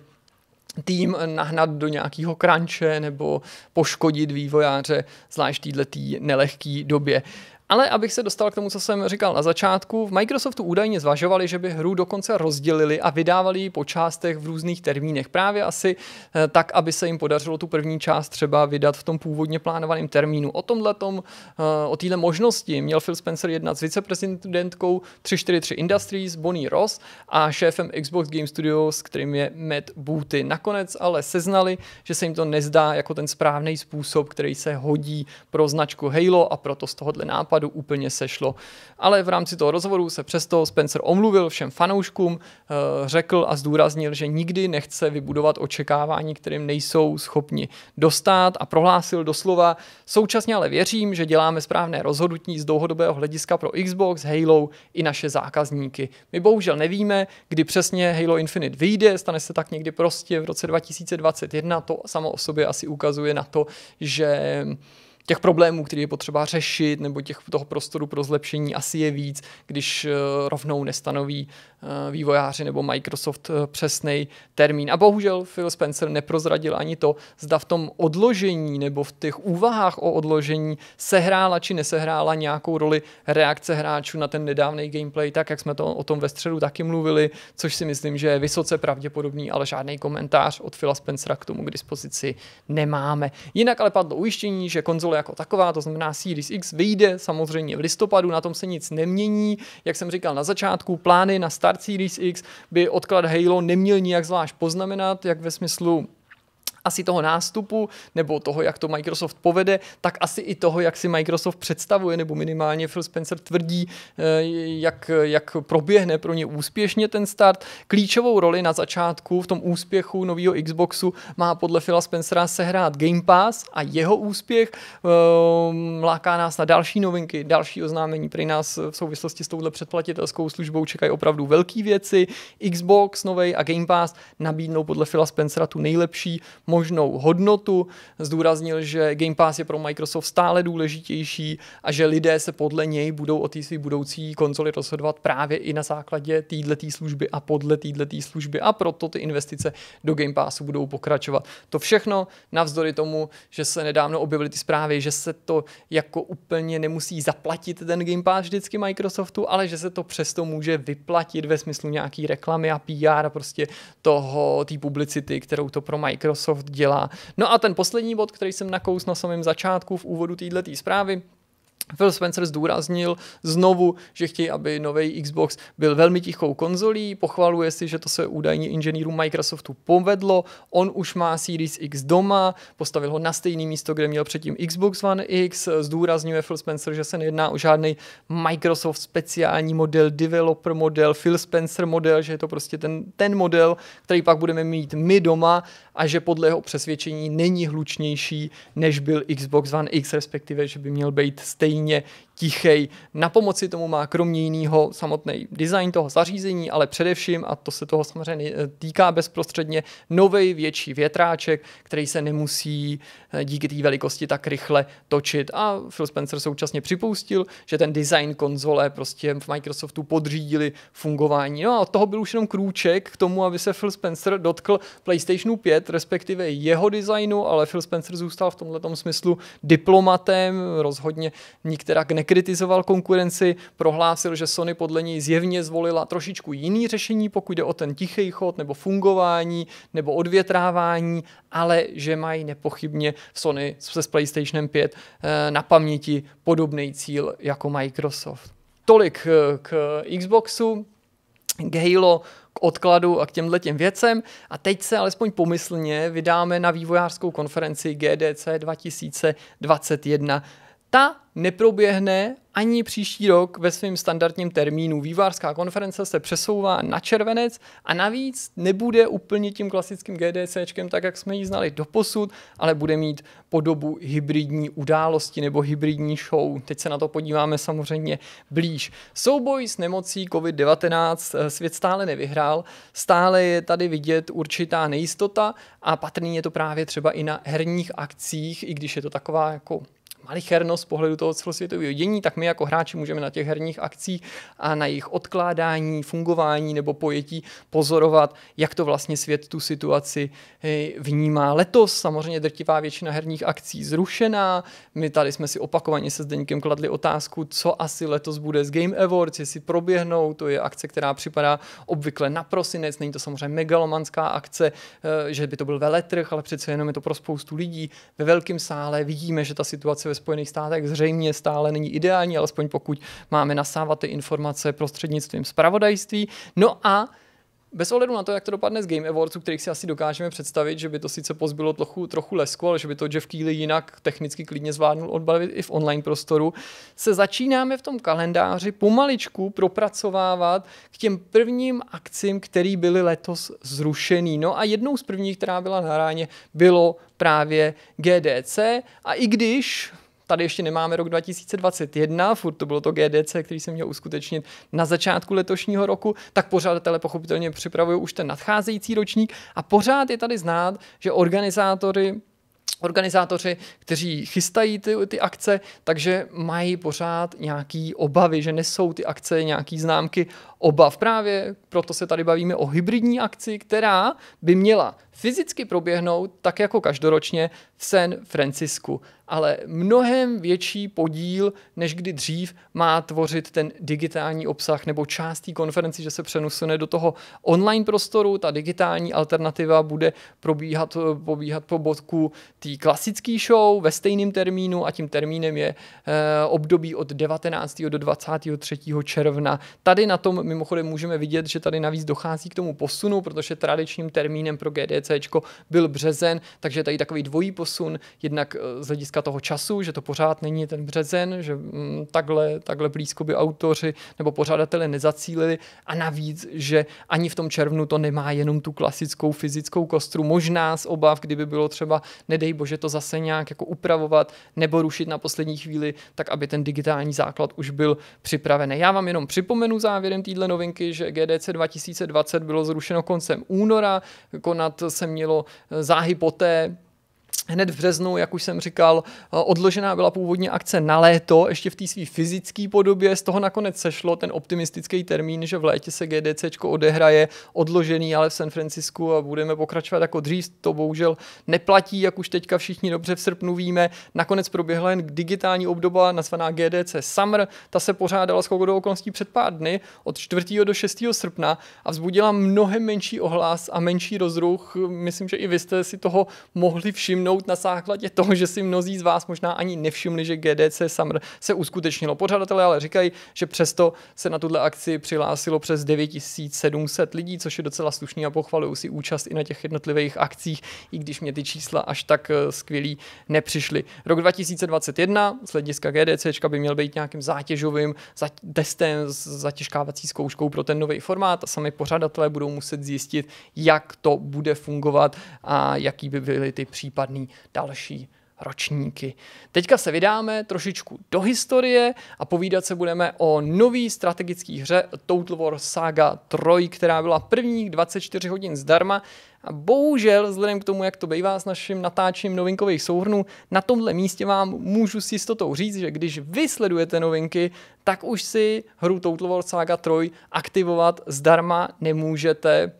tým nahnat do nějakého kranče nebo poškodit vývojáře, zvlášť této nelehké době. Ale abych se dostal k tomu, co jsem říkal na začátku, v Microsoftu údajně zvažovali, že by hru dokonce rozdělili a vydávali ji po částech v různých termínech. Právě asi eh, tak, aby se jim podařilo tu první část třeba vydat v tom původně plánovaném termínu. O tomhle tom, eh, o téhle možnosti měl Phil Spencer jednat s viceprezidentkou 343 Industries Bonnie Ross a šéfem Xbox Game Studios, kterým je Matt Booty. Nakonec ale seznali, že se jim to nezdá jako ten správný způsob, který se hodí pro značku Halo a proto z tohohle nápadu nápadu úplně sešlo. Ale v rámci toho rozhovoru se přesto Spencer omluvil všem fanouškům, eh, řekl a zdůraznil, že nikdy nechce vybudovat očekávání, kterým nejsou schopni dostat a prohlásil doslova, současně ale věřím, že děláme správné rozhodnutí z dlouhodobého hlediska pro Xbox, Halo i naše zákazníky. My bohužel nevíme, kdy přesně Halo Infinite vyjde, stane se tak někdy prostě v roce 2021, to samo o sobě asi ukazuje na to, že těch problémů, které je potřeba řešit, nebo těch, toho prostoru pro zlepšení asi je víc, když eh, rovnou nestanoví eh, vývojáři nebo Microsoft eh, přesný termín. A bohužel Phil Spencer neprozradil ani to, zda v tom odložení nebo v těch úvahách o odložení sehrála či nesehrála nějakou roli reakce hráčů na ten nedávný gameplay, tak jak jsme to o tom ve středu taky mluvili, což si myslím, že je vysoce pravděpodobný, ale žádný komentář od Phila Spencera k tomu k dispozici nemáme. Jinak ale padlo ujištění, že konzole konzole jako taková, to znamená Series X vyjde samozřejmě v listopadu, na tom se nic nemění. Jak jsem říkal na začátku, plány na start Series X by odklad Halo neměl nijak zvlášť poznamenat, jak ve smyslu asi toho nástupu, nebo toho, jak to Microsoft povede, tak asi i toho, jak si Microsoft představuje, nebo minimálně Phil Spencer tvrdí, eh, jak, jak proběhne pro ně úspěšně ten start. Klíčovou roli na začátku v tom úspěchu nového Xboxu má podle Phila Spencera sehrát Game Pass a jeho úspěch eh, láká nás na další novinky, další oznámení. pro nás v souvislosti s touhle předplatitelskou službou čekají opravdu velké věci. Xbox novej a Game Pass nabídnou podle Phila Spencera tu nejlepší možnou hodnotu, zdůraznil, že Game Pass je pro Microsoft stále důležitější a že lidé se podle něj budou o té své budoucí konzoli rozhodovat právě i na základě této služby a podle této služby a proto ty investice do Game Passu budou pokračovat. To všechno navzdory tomu, že se nedávno objevily ty zprávy, že se to jako úplně nemusí zaplatit ten Game Pass vždycky Microsoftu, ale že se to přesto může vyplatit ve smyslu nějaký reklamy a PR a prostě toho, té publicity, kterou to pro Microsoft dělá. No a ten poslední bod, který jsem nakous na samém začátku v úvodu této zprávy, Phil Spencer zdůraznil znovu, že chtějí, aby nový Xbox byl velmi tichou konzolí, pochvaluje si, že to se údajně inženýrům Microsoftu povedlo, on už má Series X doma, postavil ho na stejné místo, kde měl předtím Xbox One X, zdůrazňuje Phil Spencer, že se nejedná o žádný Microsoft speciální model, developer model, Phil Spencer model, že je to prostě ten, ten model, který pak budeme mít my doma a že podle jeho přesvědčení není hlučnější, než byl Xbox One X, respektive, že by měl být stejný tej nie, tichý. Na pomoci tomu má kromě jiného samotný design toho zařízení, ale především, a to se toho samozřejmě týká bezprostředně, nový větší větráček, který se nemusí eh, díky té velikosti tak rychle točit. A Phil Spencer současně připustil, že ten design konzole prostě v Microsoftu podřídili fungování. No a od toho byl už jenom krůček k tomu, aby se Phil Spencer dotkl PlayStationu 5, respektive jeho designu, ale Phil Spencer zůstal v tomto smyslu diplomatem, rozhodně nikterak ne nekritizoval konkurenci, prohlásil, že Sony podle něj zjevně zvolila trošičku jiný řešení, pokud jde o ten tichý chod nebo fungování nebo odvětrávání, ale že mají nepochybně Sony se s PlayStationem 5 eh, na paměti podobný cíl jako Microsoft. Tolik eh, k Xboxu, k Halo, k odkladu a k těmhle těm věcem. A teď se alespoň pomyslně vydáme na vývojářskou konferenci GDC 2021. Ta neproběhne ani příští rok ve svém standardním termínu. Vývářská konference se přesouvá na červenec a navíc nebude úplně tím klasickým GDCčkem, tak jak jsme ji znali doposud, ale bude mít podobu hybridní události nebo hybridní show. Teď se na to podíváme samozřejmě blíž. Souboj s nemocí COVID-19 eh, svět stále nevyhrál, stále je tady vidět určitá nejistota a patrný je to právě třeba i na herních akcích, i když je to taková jako malichernost z pohledu toho celosvětového dění, tak my jako hráči můžeme na těch herních akcích a na jejich odkládání, fungování nebo pojetí pozorovat, jak to vlastně svět tu situaci eh, vnímá. Letos samozřejmě drtivá většina herních akcí zrušená. My tady jsme si opakovaně se Deníkem kladli otázku, co asi letos bude z Game Awards, jestli proběhnou. To je akce, která připadá obvykle na prosinec. Není to samozřejmě megalomanská akce, eh, že by to byl veletrh, ale přece jenom je to pro spoustu lidí. Ve velkém sále vidíme, že ta situace ve Spojených státech zřejmě stále není ideální, alespoň pokud máme nasávat ty informace prostřednictvím zpravodajství. No a bez ohledu na to, jak to dopadne z Game Awards, kterých si asi dokážeme představit, že by to sice pozbylo trochu, trochu lesku, ale že by to Jeff Keighley jinak technicky klidně zvládnul odbavit i v online prostoru, se začínáme v tom kalendáři pomaličku propracovávat k těm prvním akcím, které byly letos zrušený. No a jednou z prvních, která byla na ráně, bylo právě GDC a i když tady ještě nemáme rok 2021, furt to bylo to GDC, který se měl uskutečnit na začátku letošního roku, tak pořadatelé pochopitelně připravují už ten nadcházející ročník a pořád je tady znát, že organizátory organizátoři, kteří chystají ty, ty akce, takže mají pořád nějaký obavy, že nesou ty akce nějaký známky obav právě, proto se tady bavíme o hybridní akci, která by měla fyzicky proběhnout tak jako každoročně v San Francisku. Ale mnohem větší podíl, než kdy dřív, má tvořit ten digitální obsah nebo část té konferenci, že se přenusune do toho online prostoru. Ta digitální alternativa bude probíhat, probíhat po bodku té klasické show ve stejném termínu a tím termínem je eh, období od 19. do 23. června. Tady na tom Mimochodem můžeme vidět, že tady navíc dochází k tomu posunu, protože tradičním termínem pro GDC byl březen, takže tady takový dvojí posun, jednak eh, z hlediska toho času, že to pořád není ten březen, že mm, takhle, takhle blízko by autoři nebo pořadatelé nezacílili a navíc, že ani v tom červnu to nemá jenom tu klasickou fyzickou kostru, možná z obav, kdyby bylo třeba, nedej bože, to zase nějak jako upravovat nebo rušit na poslední chvíli, tak aby ten digitální základ už byl připravený. Já vám jenom připomenu závěrem té takovýhle novinky, že GDC 2020 bylo zrušeno koncem února, konat se mělo záhy poté, Hned v březnu, jak už jsem říkal, eh, odložená byla původně akce na léto, ještě v té své fyzické podobě. Z toho nakonec sešlo ten optimistický termín, že v létě se GDC odehraje odložený, ale v San Francisku a budeme pokračovat jako dřív. To bohužel neplatí, jak už teďka všichni dobře v srpnu víme. Nakonec proběhla jen digitální obdoba nazvaná GDC Summer. Ta se pořádala s do okolností před pár dny od 4. do 6. srpna a vzbudila mnohem menší ohlas a menší rozruch. Myslím, že i vy jste si toho mohli všimnout vyvinout na základě toho, že si mnozí z vás možná ani nevšimli, že GDC Summer se uskutečnilo. Pořadatelé ale říkají, že přesto se na tuhle akci přihlásilo přes 9700 lidí, což je docela slušný a pochvalují si účast i na těch jednotlivých akcích, i když mě ty čísla až tak eh, skvělí nepřišly. Rok 2021 z hlediska GDC by měl být nějakým zátěžovým testem, zatěžkávací zkouškou pro ten nový formát a sami pořadatelé budou muset zjistit, jak to bude fungovat a jaký by byly ty případné žádný další ročníky. Teďka se vydáme trošičku do historie a povídat se budeme o nový strategický hře Total War Saga 3, která byla prvních 24 hodin zdarma. A bohužel, vzhledem k tomu, jak to bývá s naším natáčením novinkových souhrnů, na tomhle místě vám můžu s jistotou říct, že když vy sledujete novinky, tak už si hru Total War Saga 3 aktivovat zdarma nemůžete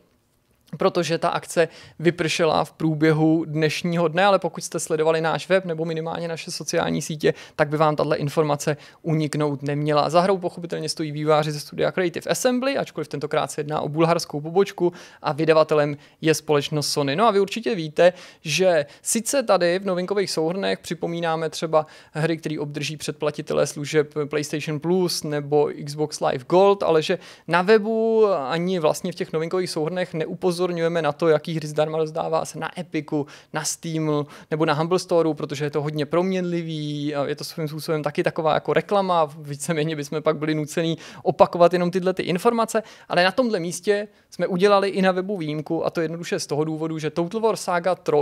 protože ta akce vypršela v průběhu dnešního dne, ale pokud jste sledovali náš web nebo minimálně naše sociální sítě, tak by vám tahle informace uniknout neměla. Za hrou pochopitelně stojí výváři ze studia Creative Assembly, ačkoliv tentokrát se jedná o bulharskou pobočku a vydavatelem je společnost Sony. No a vy určitě víte, že sice tady v novinkových souhrnech připomínáme třeba hry, které obdrží předplatitelé služeb PlayStation Plus nebo Xbox Live Gold, ale že na webu ani vlastně v těch novinkových souhrnech neupozorňujeme upozorňujeme na to, jaký hry zdarma rozdává se na Epiku, na Steamu nebo na Humble Store, protože je to hodně proměnlivý, je to svým způsobem taky taková jako reklama, víceméně bychom pak byli nuceni opakovat jenom tyhle ty informace, ale na tomhle místě jsme udělali i na webu výjimku a to jednoduše z toho důvodu, že Total War Saga 3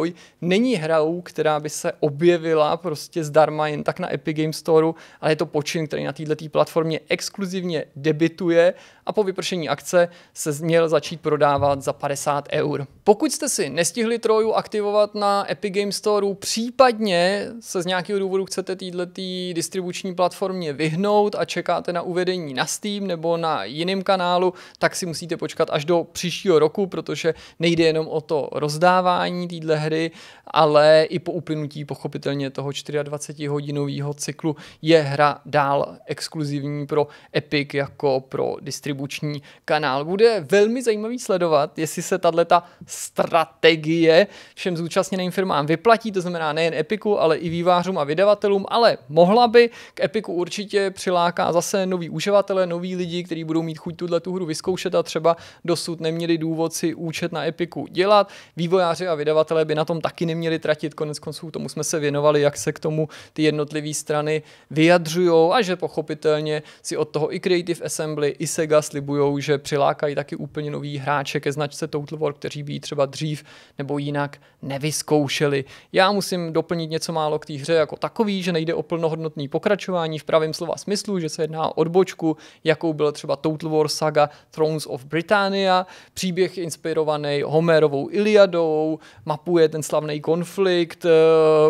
není hrou, která by se objevila prostě zdarma jen tak na Epic Game Store, ale je to počin, který na této platformě exkluzivně debituje a po vypršení akce se měl začít prodávat za 50 eur. Pokud jste si nestihli Troju aktivovat na Epic Game Store, případně se z nějakého důvodu chcete této distribuční platformě vyhnout a čekáte na uvedení na Steam nebo na jiném kanálu, tak si musíte počkat až do příštího roku, protože nejde jenom o to rozdávání této hry, ale i po uplynutí pochopitelně toho 24-hodinového cyklu je hra dál exkluzivní pro Epic jako pro distribuční distribuční kanál. Bude velmi zajímavý sledovat, jestli se tato strategie všem zúčastněným firmám vyplatí, to znamená nejen Epiku, ale i vývářům a vydavatelům, ale mohla by k Epiku určitě přiláká zase nový uživatele, nový lidi, kteří budou mít chuť tuhle tu hru vyzkoušet a třeba dosud neměli důvod si účet na Epiku dělat. Vývojáři a vydavatelé by na tom taky neměli tratit, konec konců tomu jsme se věnovali, jak se k tomu ty jednotlivé strany vyjadřují a že pochopitelně si od toho i Creative Assembly, i Sega slibují, že přilákají taky úplně nový hráče ke značce Total War, kteří by ji třeba dřív nebo jinak nevyzkoušeli. Já musím doplnit něco málo k té hře jako takový, že nejde o plnohodnotný pokračování v pravém slova smyslu, že se jedná o odbočku, jakou byla třeba Total War saga Thrones of Britannia. Příběh inspirovaný Homerovou Iliadou, mapuje ten slavný konflikt, uh,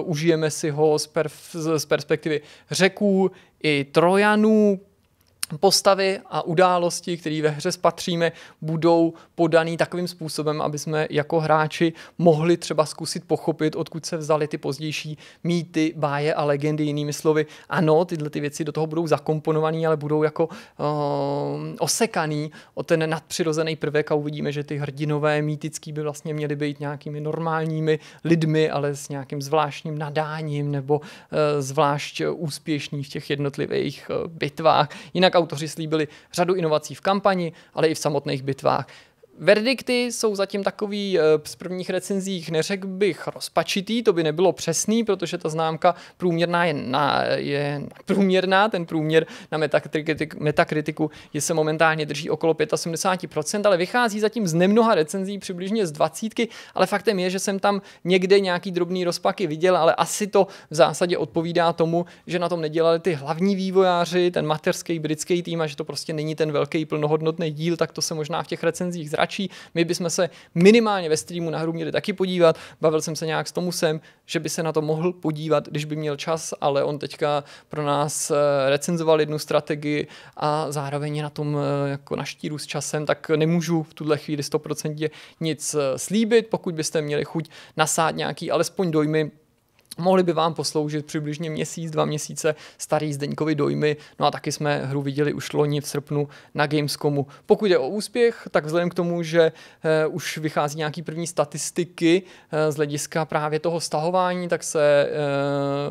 užijeme si ho z, perf- z perspektivy řeků i Trojanů, postavy a události, které ve hře spatříme, budou podaný takovým způsobem, aby jsme jako hráči mohli třeba zkusit pochopit, odkud se vzaly ty pozdější mýty, báje a legendy, jinými slovy. Ano, tyhle ty věci do toho budou zakomponované, ale budou jako uh, osekaný o ten nadpřirozený prvek a uvidíme, že ty hrdinové mýtický by vlastně měly být nějakými normálními lidmi, ale s nějakým zvláštním nadáním nebo uh, zvlášť úspěšní v těch jednotlivých uh, bitvách. Jinak autoři slíbili řadu inovací v kampani, ale i v samotných bitvách. Verdikty jsou zatím takový eh, z prvních recenzích, neřekl bych rozpačitý, to by nebylo přesný, protože ta známka průměrná je, na, je průměrná, ten průměr na metakritik, metakritiku je se momentálně drží okolo 75%, ale vychází zatím z nemnoha recenzí, přibližně z dvacítky, ale faktem je, že jsem tam někde nějaký drobný rozpaky viděl, ale asi to v zásadě odpovídá tomu, že na tom nedělali ty hlavní vývojáři, ten materský britský tým a že to prostě není ten velký plnohodnotný díl, tak to se možná v těch recenzích zra kratší. My bychom se minimálně ve streamu na hru měli taky podívat. Bavil jsem se nějak s Tomusem, že by se na to mohl podívat, když by měl čas, ale on teďka pro nás eh, recenzoval jednu strategii a zároveň je na tom eh, jako na štíru s časem, tak nemůžu v tuhle chvíli 100% nic eh, slíbit. Pokud byste měli chuť nasát nějaký alespoň dojmy, Mohli by vám posloužit přibližně měsíc, dva měsíce starý Zdeňkovi dojmy, no a taky jsme hru viděli už loni v srpnu na Gamescomu. Pokud je o úspěch, tak vzhledem k tomu, že eh, už vychází nějaký první statistiky eh, z hlediska právě toho stahování, tak se eh,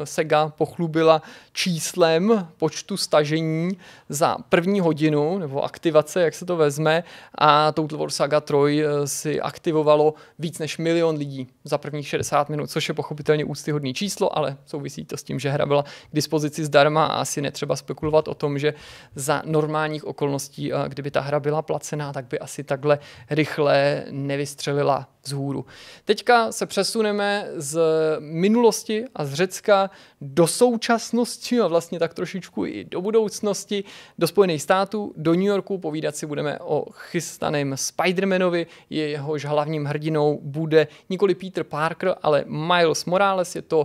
Sega pochlubila číslem počtu stažení za první hodinu, nebo aktivace, jak se to vezme, a Total War Saga 3 eh, si aktivovalo víc než milion lidí za prvních 60 minut, což je pochopitelně úctyhodný číslo, ale souvisí to s tím, že hra byla k dispozici zdarma a asi netřeba spekulovat o tom, že za normálních okolností, kdyby ta hra byla placená, tak by asi takhle rychle nevystřelila vzhůru. Teďka se přesuneme z minulosti a z Řecka do současnosti a vlastně tak trošičku i do budoucnosti, do Spojených států, do New Yorku. Povídat si budeme o chystaném Spidermanovi, jehož hlavním hrdinou bude nikoli Peter Parker, ale Miles Morales. Je to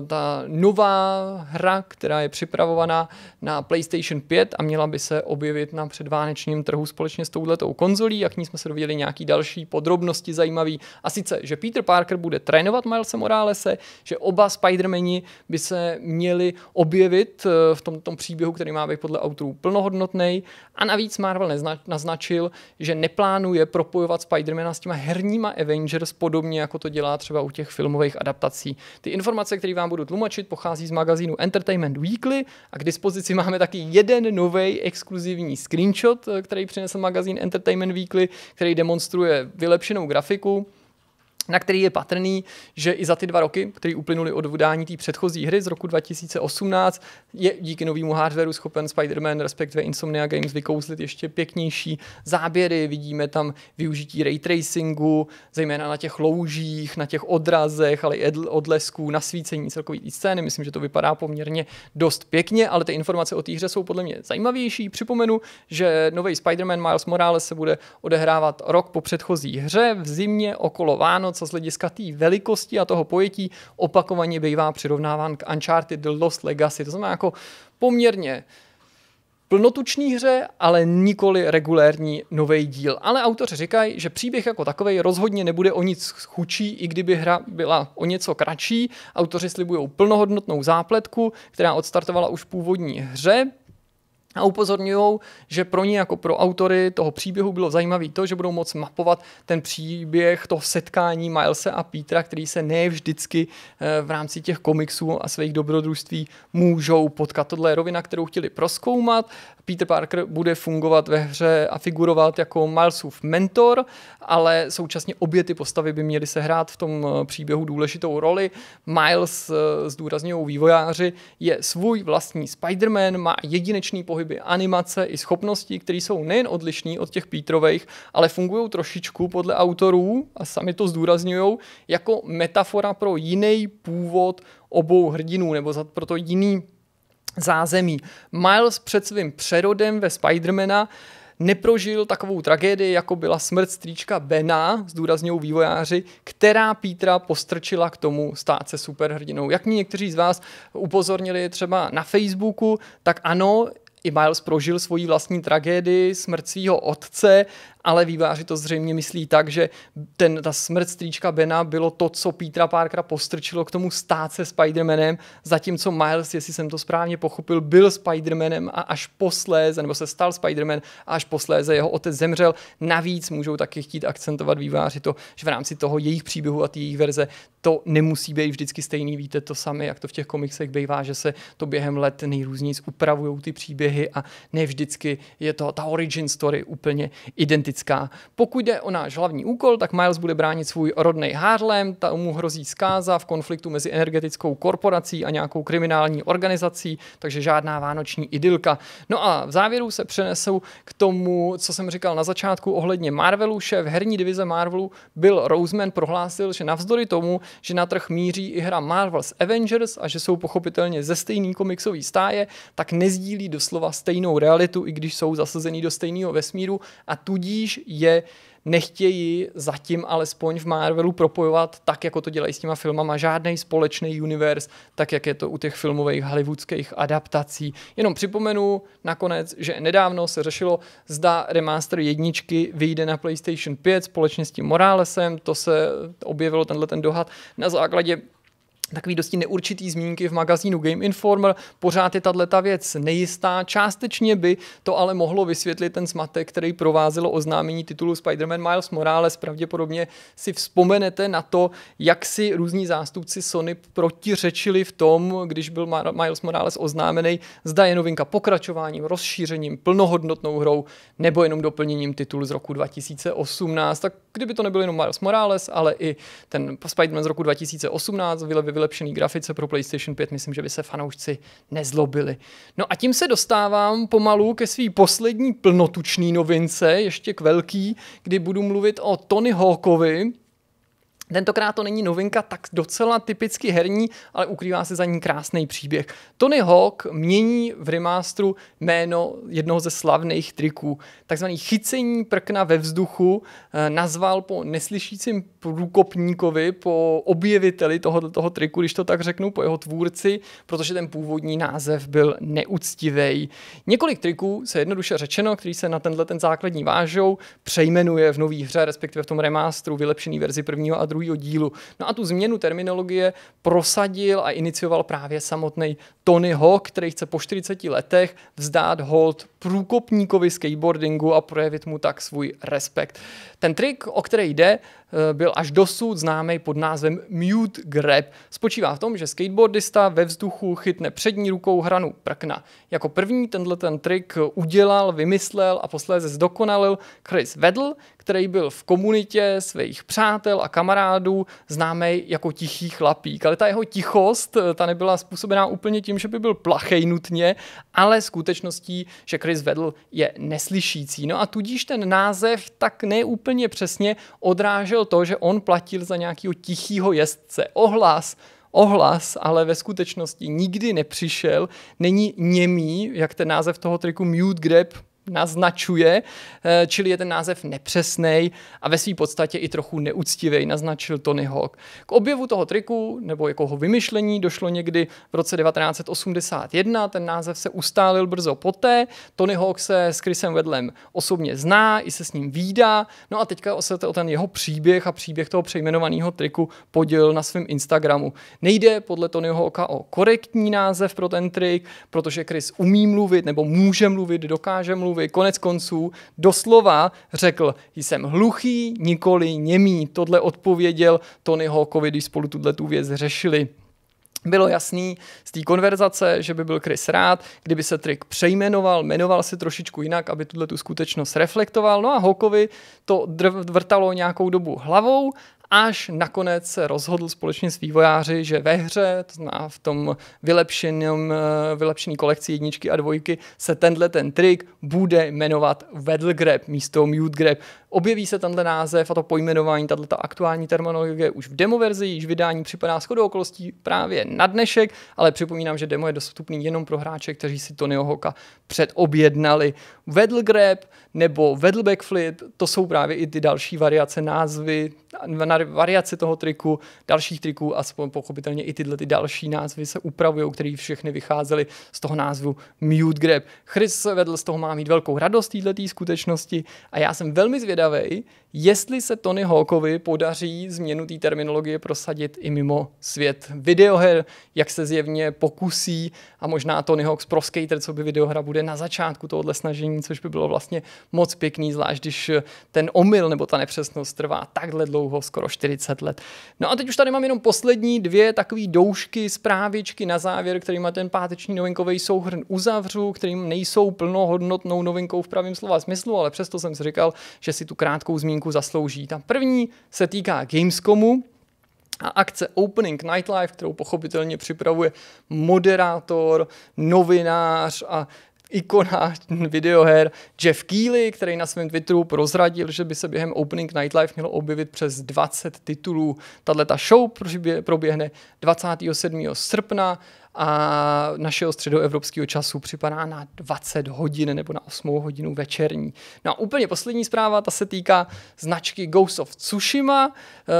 uh, ta nová hra, která je připravovaná na PlayStation 5 a měla by se objevit na předvánečním trhu společně s touhletou konzolí. Jak ní jsme se dověděli nějaký další podrobnosti zajímavý. A sice, že Peter Parker bude trénovat Milese Moralese, že oba Spidermani by se měli objevit eh, v tom, tom příběhu, který má být podle autorů plnohodnotný. A navíc Marvel nezna- naznačil, že neplánuje propojovat Spidermana s těma herníma Avengers, podobně jako to dělá třeba u těch filmových adaptací. Ty informace, které vám budu tlumočit, pochází z magazínu Entertainment Weekly a k dispozici máme taky jeden nový exkluzivní screenshot, eh, který přinesl magazín Entertainment Weekly, který demonstruje vylepšenou grafiku gráfico na který je patrný, že i za ty dva roky, které uplynuly od vydání té předchozí hry z roku 2018, je díky novému hardwareu schopen Spider-Man, respektive Insomnia Games, vykouzlit ještě pěknější záběry. Vidíme tam využití ray tracingu, zejména na těch loužích, na těch odrazech, ale i odlesků, nasvícení celkový scény. Myslím, že to vypadá poměrně dost pěkně, ale ty informace o té hře jsou podle mě zajímavější. Připomenu, že nový Spider-Man Miles Morales se bude odehrávat rok po předchozí hře v zimě okolo Vánoc co z hlediska té velikosti a toho pojetí opakovaně bývá přirovnáván k Uncharted The Lost Legacy. To znamená jako poměrně plnotučný hře, ale nikoli regulérní nový díl. Ale autoři říkají, že příběh jako takový rozhodně nebude o nic chučí, i kdyby hra byla o něco kratší. Autoři slibují plnohodnotnou zápletku, která odstartovala už v původní hře, a upozorňují, že pro ně jako pro autory toho příběhu bylo zajímavé to, že budou moct mapovat ten příběh toho setkání Milese a Petra, který se ne vždycky eh, v rámci těch komiksů a svých dobrodružství můžou potkat. Tohle je rovina, kterou chtěli proskoumat. Peter Parker bude fungovat ve hře a figurovat jako Milesův mentor, ale současně obě ty postavy by měly sehrát v tom eh, příběhu důležitou roli. Miles, eh, zdůrazňují vývojáři, je svůj vlastní Spider-Man, má jedinečný pohyb pohyby, animace i schopnosti, které jsou nejen odlišné od těch Pítrových, ale fungují trošičku podle autorů, a sami to zdůrazňují, jako metafora pro jiný původ obou hrdinů nebo za, pro to jiný zázemí. Miles před svým přerodem ve Spidermana neprožil takovou tragédii, jako byla smrt strýčka Bena, zdůrazňují vývojáři, která Pítra postrčila k tomu stát se superhrdinou. Jak mi někteří z vás upozornili třeba na Facebooku, tak ano, i Miles prožil svoji vlastní tragédii, smrt svého otce ale výváři to zřejmě myslí tak, že ten, ta smrt strýčka Bena bylo to, co Petra Parkera postrčilo k tomu stát se Spider-Manem, zatímco Miles, jestli jsem to správně pochopil, byl Spider-Manem a až posléze, nebo se stal Spider-Man a až posléze jeho otec zemřel. Navíc můžou taky chtít akcentovat výváři to, že v rámci toho jejich příběhu a jejich verze to nemusí být vždycky stejný. Víte to sami, jak to v těch komiksech bývá, že se to během let nejrůzněji upravují ty příběhy a ne vždycky je to ta origin story úplně identická identická. Pokud jde o náš hlavní úkol, tak Miles bude bránit svůj rodný Harlem, mu hrozí zkáza v konfliktu mezi energetickou korporací a nějakou kriminální organizací, takže žádná vánoční idylka. No a v závěru se přenesou k tomu, co jsem říkal na začátku ohledně Marvelu. Šéf herní divize Marvelu byl Roseman prohlásil, že navzdory tomu, že na trh míří i hra Marvel's Avengers a že jsou pochopitelně ze stejný komiksový stáje, tak nezdílí doslova stejnou realitu, i když jsou zasazený do stejného vesmíru a tudíž spíš je nechtějí zatím alespoň v Marvelu propojovat tak, jako to dělají s těma filmama, žádný společný univerz, tak jak je to u těch filmových hollywoodských adaptací. Jenom připomenu nakonec, že nedávno se řešilo, zda remaster jedničky vyjde na PlayStation 5 společně s tím Moralesem, to se objevilo tenhle ten dohad na základě takový dosti neurčitý zmínky v magazínu Game Informer. Pořád je tato věc nejistá. Částečně by to ale mohlo vysvětlit ten zmatek, který provázelo oznámení titulu Spider-Man Miles Morales. Pravděpodobně si vzpomenete na to, jak si různí zástupci Sony protiřečili v tom, když byl Miles Morales oznámený, zda je novinka pokračováním, rozšířením, plnohodnotnou hrou nebo jenom doplněním titulu z roku 2018. Tak kdyby to nebyl jenom Miles Morales, ale i ten Spider-Man z roku 2018, vylevil vylepšený grafice pro PlayStation 5, myslím, že by se fanoušci nezlobili. No a tím se dostávám pomalu ke své poslední plnotučné novince, ještě k velký, kdy budu mluvit o Tony Hawkovi, Tentokrát to není novinka tak docela typicky herní, ale ukrývá se za ní krásný příběh. Tony Hawk mění v remástru jméno jednoho ze slavných triků. Takzvaný chycení prkna ve vzduchu eh, nazval po neslyšícím průkopníkovi, po objeviteli toho, toho triku, když to tak řeknu, po jeho tvůrci, protože ten původní název byl neúctivý. Několik triků se jednoduše řečeno, který se na tenhle ten základní vážou, přejmenuje v nový hře, respektive v tom remástru vylepšený verzi prvního a druhého druhého dílu. No a tu změnu terminologie prosadil a inicioval právě samotný Tony Hawk, který chce po 40 letech vzdát hold průkopníkovi skateboardingu a projevit mu tak svůj respekt. Ten trik, o který jde, eh, byl až dosud známý pod názvem mute grab. Spočívá v tom, že skateboardista ve vzduchu chytne přední rukou hranu prkna. Jako první tenhle ten trik udělal, vymyslel a posléze zdokonalil Chris Vedl, který byl v komunitě svých přátel a kamarádů známý jako tichý chlapík. Ale ta jeho tichost, eh, ta nebyla způsobená úplně tím, že by byl plachej nutně, ale skutečností, že Chris Chris vedl, je neslyšící. No a tudíž ten název tak neúplně přesně odrážel to, že on platil za nějakého tichého jezdce. Ohlas, ohlas, ale ve skutečnosti nikdy nepřišel, není němý, jak ten název toho triku Mute Grab naznačuje, eh, čili je ten název nepřesný a ve své podstatě i trochu neúctivý, naznačil Tony Hawk. K objevu toho triku nebo jako jeho vymyšlení došlo někdy v roce 1981, ten název se ustálil brzo poté, Tony Hawk se s Chrisem Wedlem osobně zná, i se s ním výdá, no a teďka se o ten jeho příběh a příběh toho přejmenovaného triku podělil na svém Instagramu. Nejde podle Tony Hawka o korektní název pro ten trik, protože Chris umí mluvit nebo může mluvit, dokáže mluvit, Ježíšovi konec konců doslova řekl, jsem hluchý, nikoli němý. Tohle odpověděl Tony Hawkovi, když spolu tuhle tu věc řešili. Bylo jasný z té konverzace, že by byl Chris rád, kdyby se trik přejmenoval, jmenoval se trošičku jinak, aby tuhle tu skutečnost reflektoval. No a Hokovi to drv, vrtalo nějakou dobu hlavou až nakonec se rozhodl společně s vývojáři, že ve hře, to zná v tom vylepšeném, eh, vylepšený kolekci jedničky a dvojky, se tenhle ten trik bude jmenovat Wedl Grab místo Mute Grab. Objeví se tenhle název a to pojmenování, tato aktuální terminologie už v demo verzi, již vydání připadá shodou okolností právě na dnešek, ale připomínám, že demo je dostupný jenom pro hráče, kteří si Tonyho Hoka předobjednali. Wedl Grab nebo Wedl Backflip, to jsou právě i ty další variace názvy na variaci toho triku, dalších triků a pochopitelně i tyhle ty další názvy se upravují, které všechny vycházely z toho názvu Mute Grab. Chris vedl z toho má mít velkou radost této skutečnosti a já jsem velmi zvědavý, jestli se Tony Hawkovi podaří změnu té terminologie prosadit i mimo svět videoher, jak se zjevně pokusí a možná Tony Hawk's Pro Skater, co by videohra bude na začátku tohohle snažení, což by bylo vlastně moc pěkný, zvlášť když ten omyl nebo ta nepřesnost trvá takhle dlouho dlouho, skoro 40 let. No a teď už tady mám jenom poslední dvě takové doušky, zprávičky na závěr, má ten páteční novinkový souhrn uzavřu, kterým nejsou plnohodnotnou novinkou v pravém slova smyslu, ale přesto jsem si říkal, že si tu krátkou zmínku zaslouží. Ta první se týká Gamescomu, a akce Opening Nightlife, kterou pochopitelně připravuje moderátor, novinář a ikona videoher Jeff Keely, který na svém Twitteru prozradil, že by se během Opening night live mělo objevit přes 20 titulů. Tato show proběhne 27. srpna a našeho středoevropského času připadá na 20 hodin nebo na 8 hodinu večerní. No a úplně poslední zpráva, ta se týká značky Ghost of Tsushima. Eh,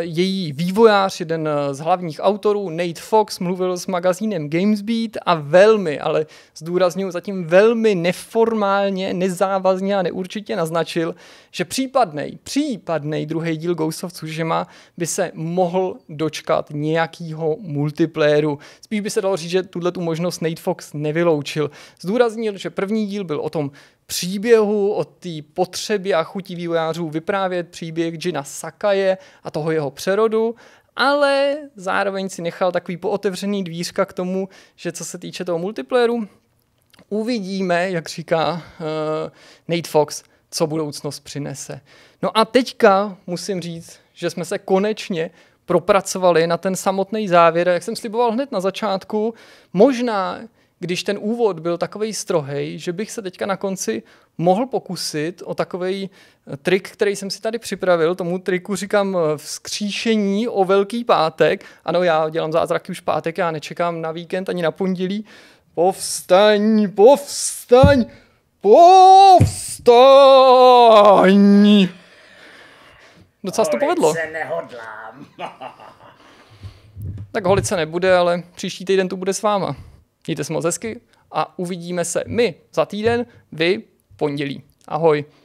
její vývojář, jeden z hlavních autorů, Nate Fox, mluvil s magazínem Gamesbeat a velmi, ale zdůraznuju zatím velmi neformálně, nezávazně a neurčitě naznačil, že případný, případný druhý díl Ghost of Tsushima by se mohl dočkat nějakého multiplayeru. Spíš by by se dalo říct, že tuhle tu možnost Nate Fox nevyloučil. Zdůraznil, že první díl byl o tom příběhu, o té potřebě a chuti vývojářů vyprávět příběh Gina Sakaje a toho jeho přerodu ale zároveň si nechal takový pootevřený dvířka k tomu, že co se týče toho multiplayeru, uvidíme, jak říká uh, Nate Fox, co budoucnost přinese. No a teďka musím říct, že jsme se konečně propracovali na ten samotný závěr. Jak jsem sliboval hned na začátku, možná, když ten úvod byl takový strohý, že bych se teďka na konci mohl pokusit o takový eh, trik, který jsem si tady připravil. Tomu triku říkám eh, vzkříšení o velký pátek. Ano, já dělám zázraky už pátek, já nečekám na víkend ani na pondělí. Povstaň, povstaň, povstaň! Docela se to povedlo. se nehodlám. tak holit se nebude, ale příští týden tu bude s váma. Mějte se moc hezky a uvidíme se my za týden, vy pondělí. Ahoj.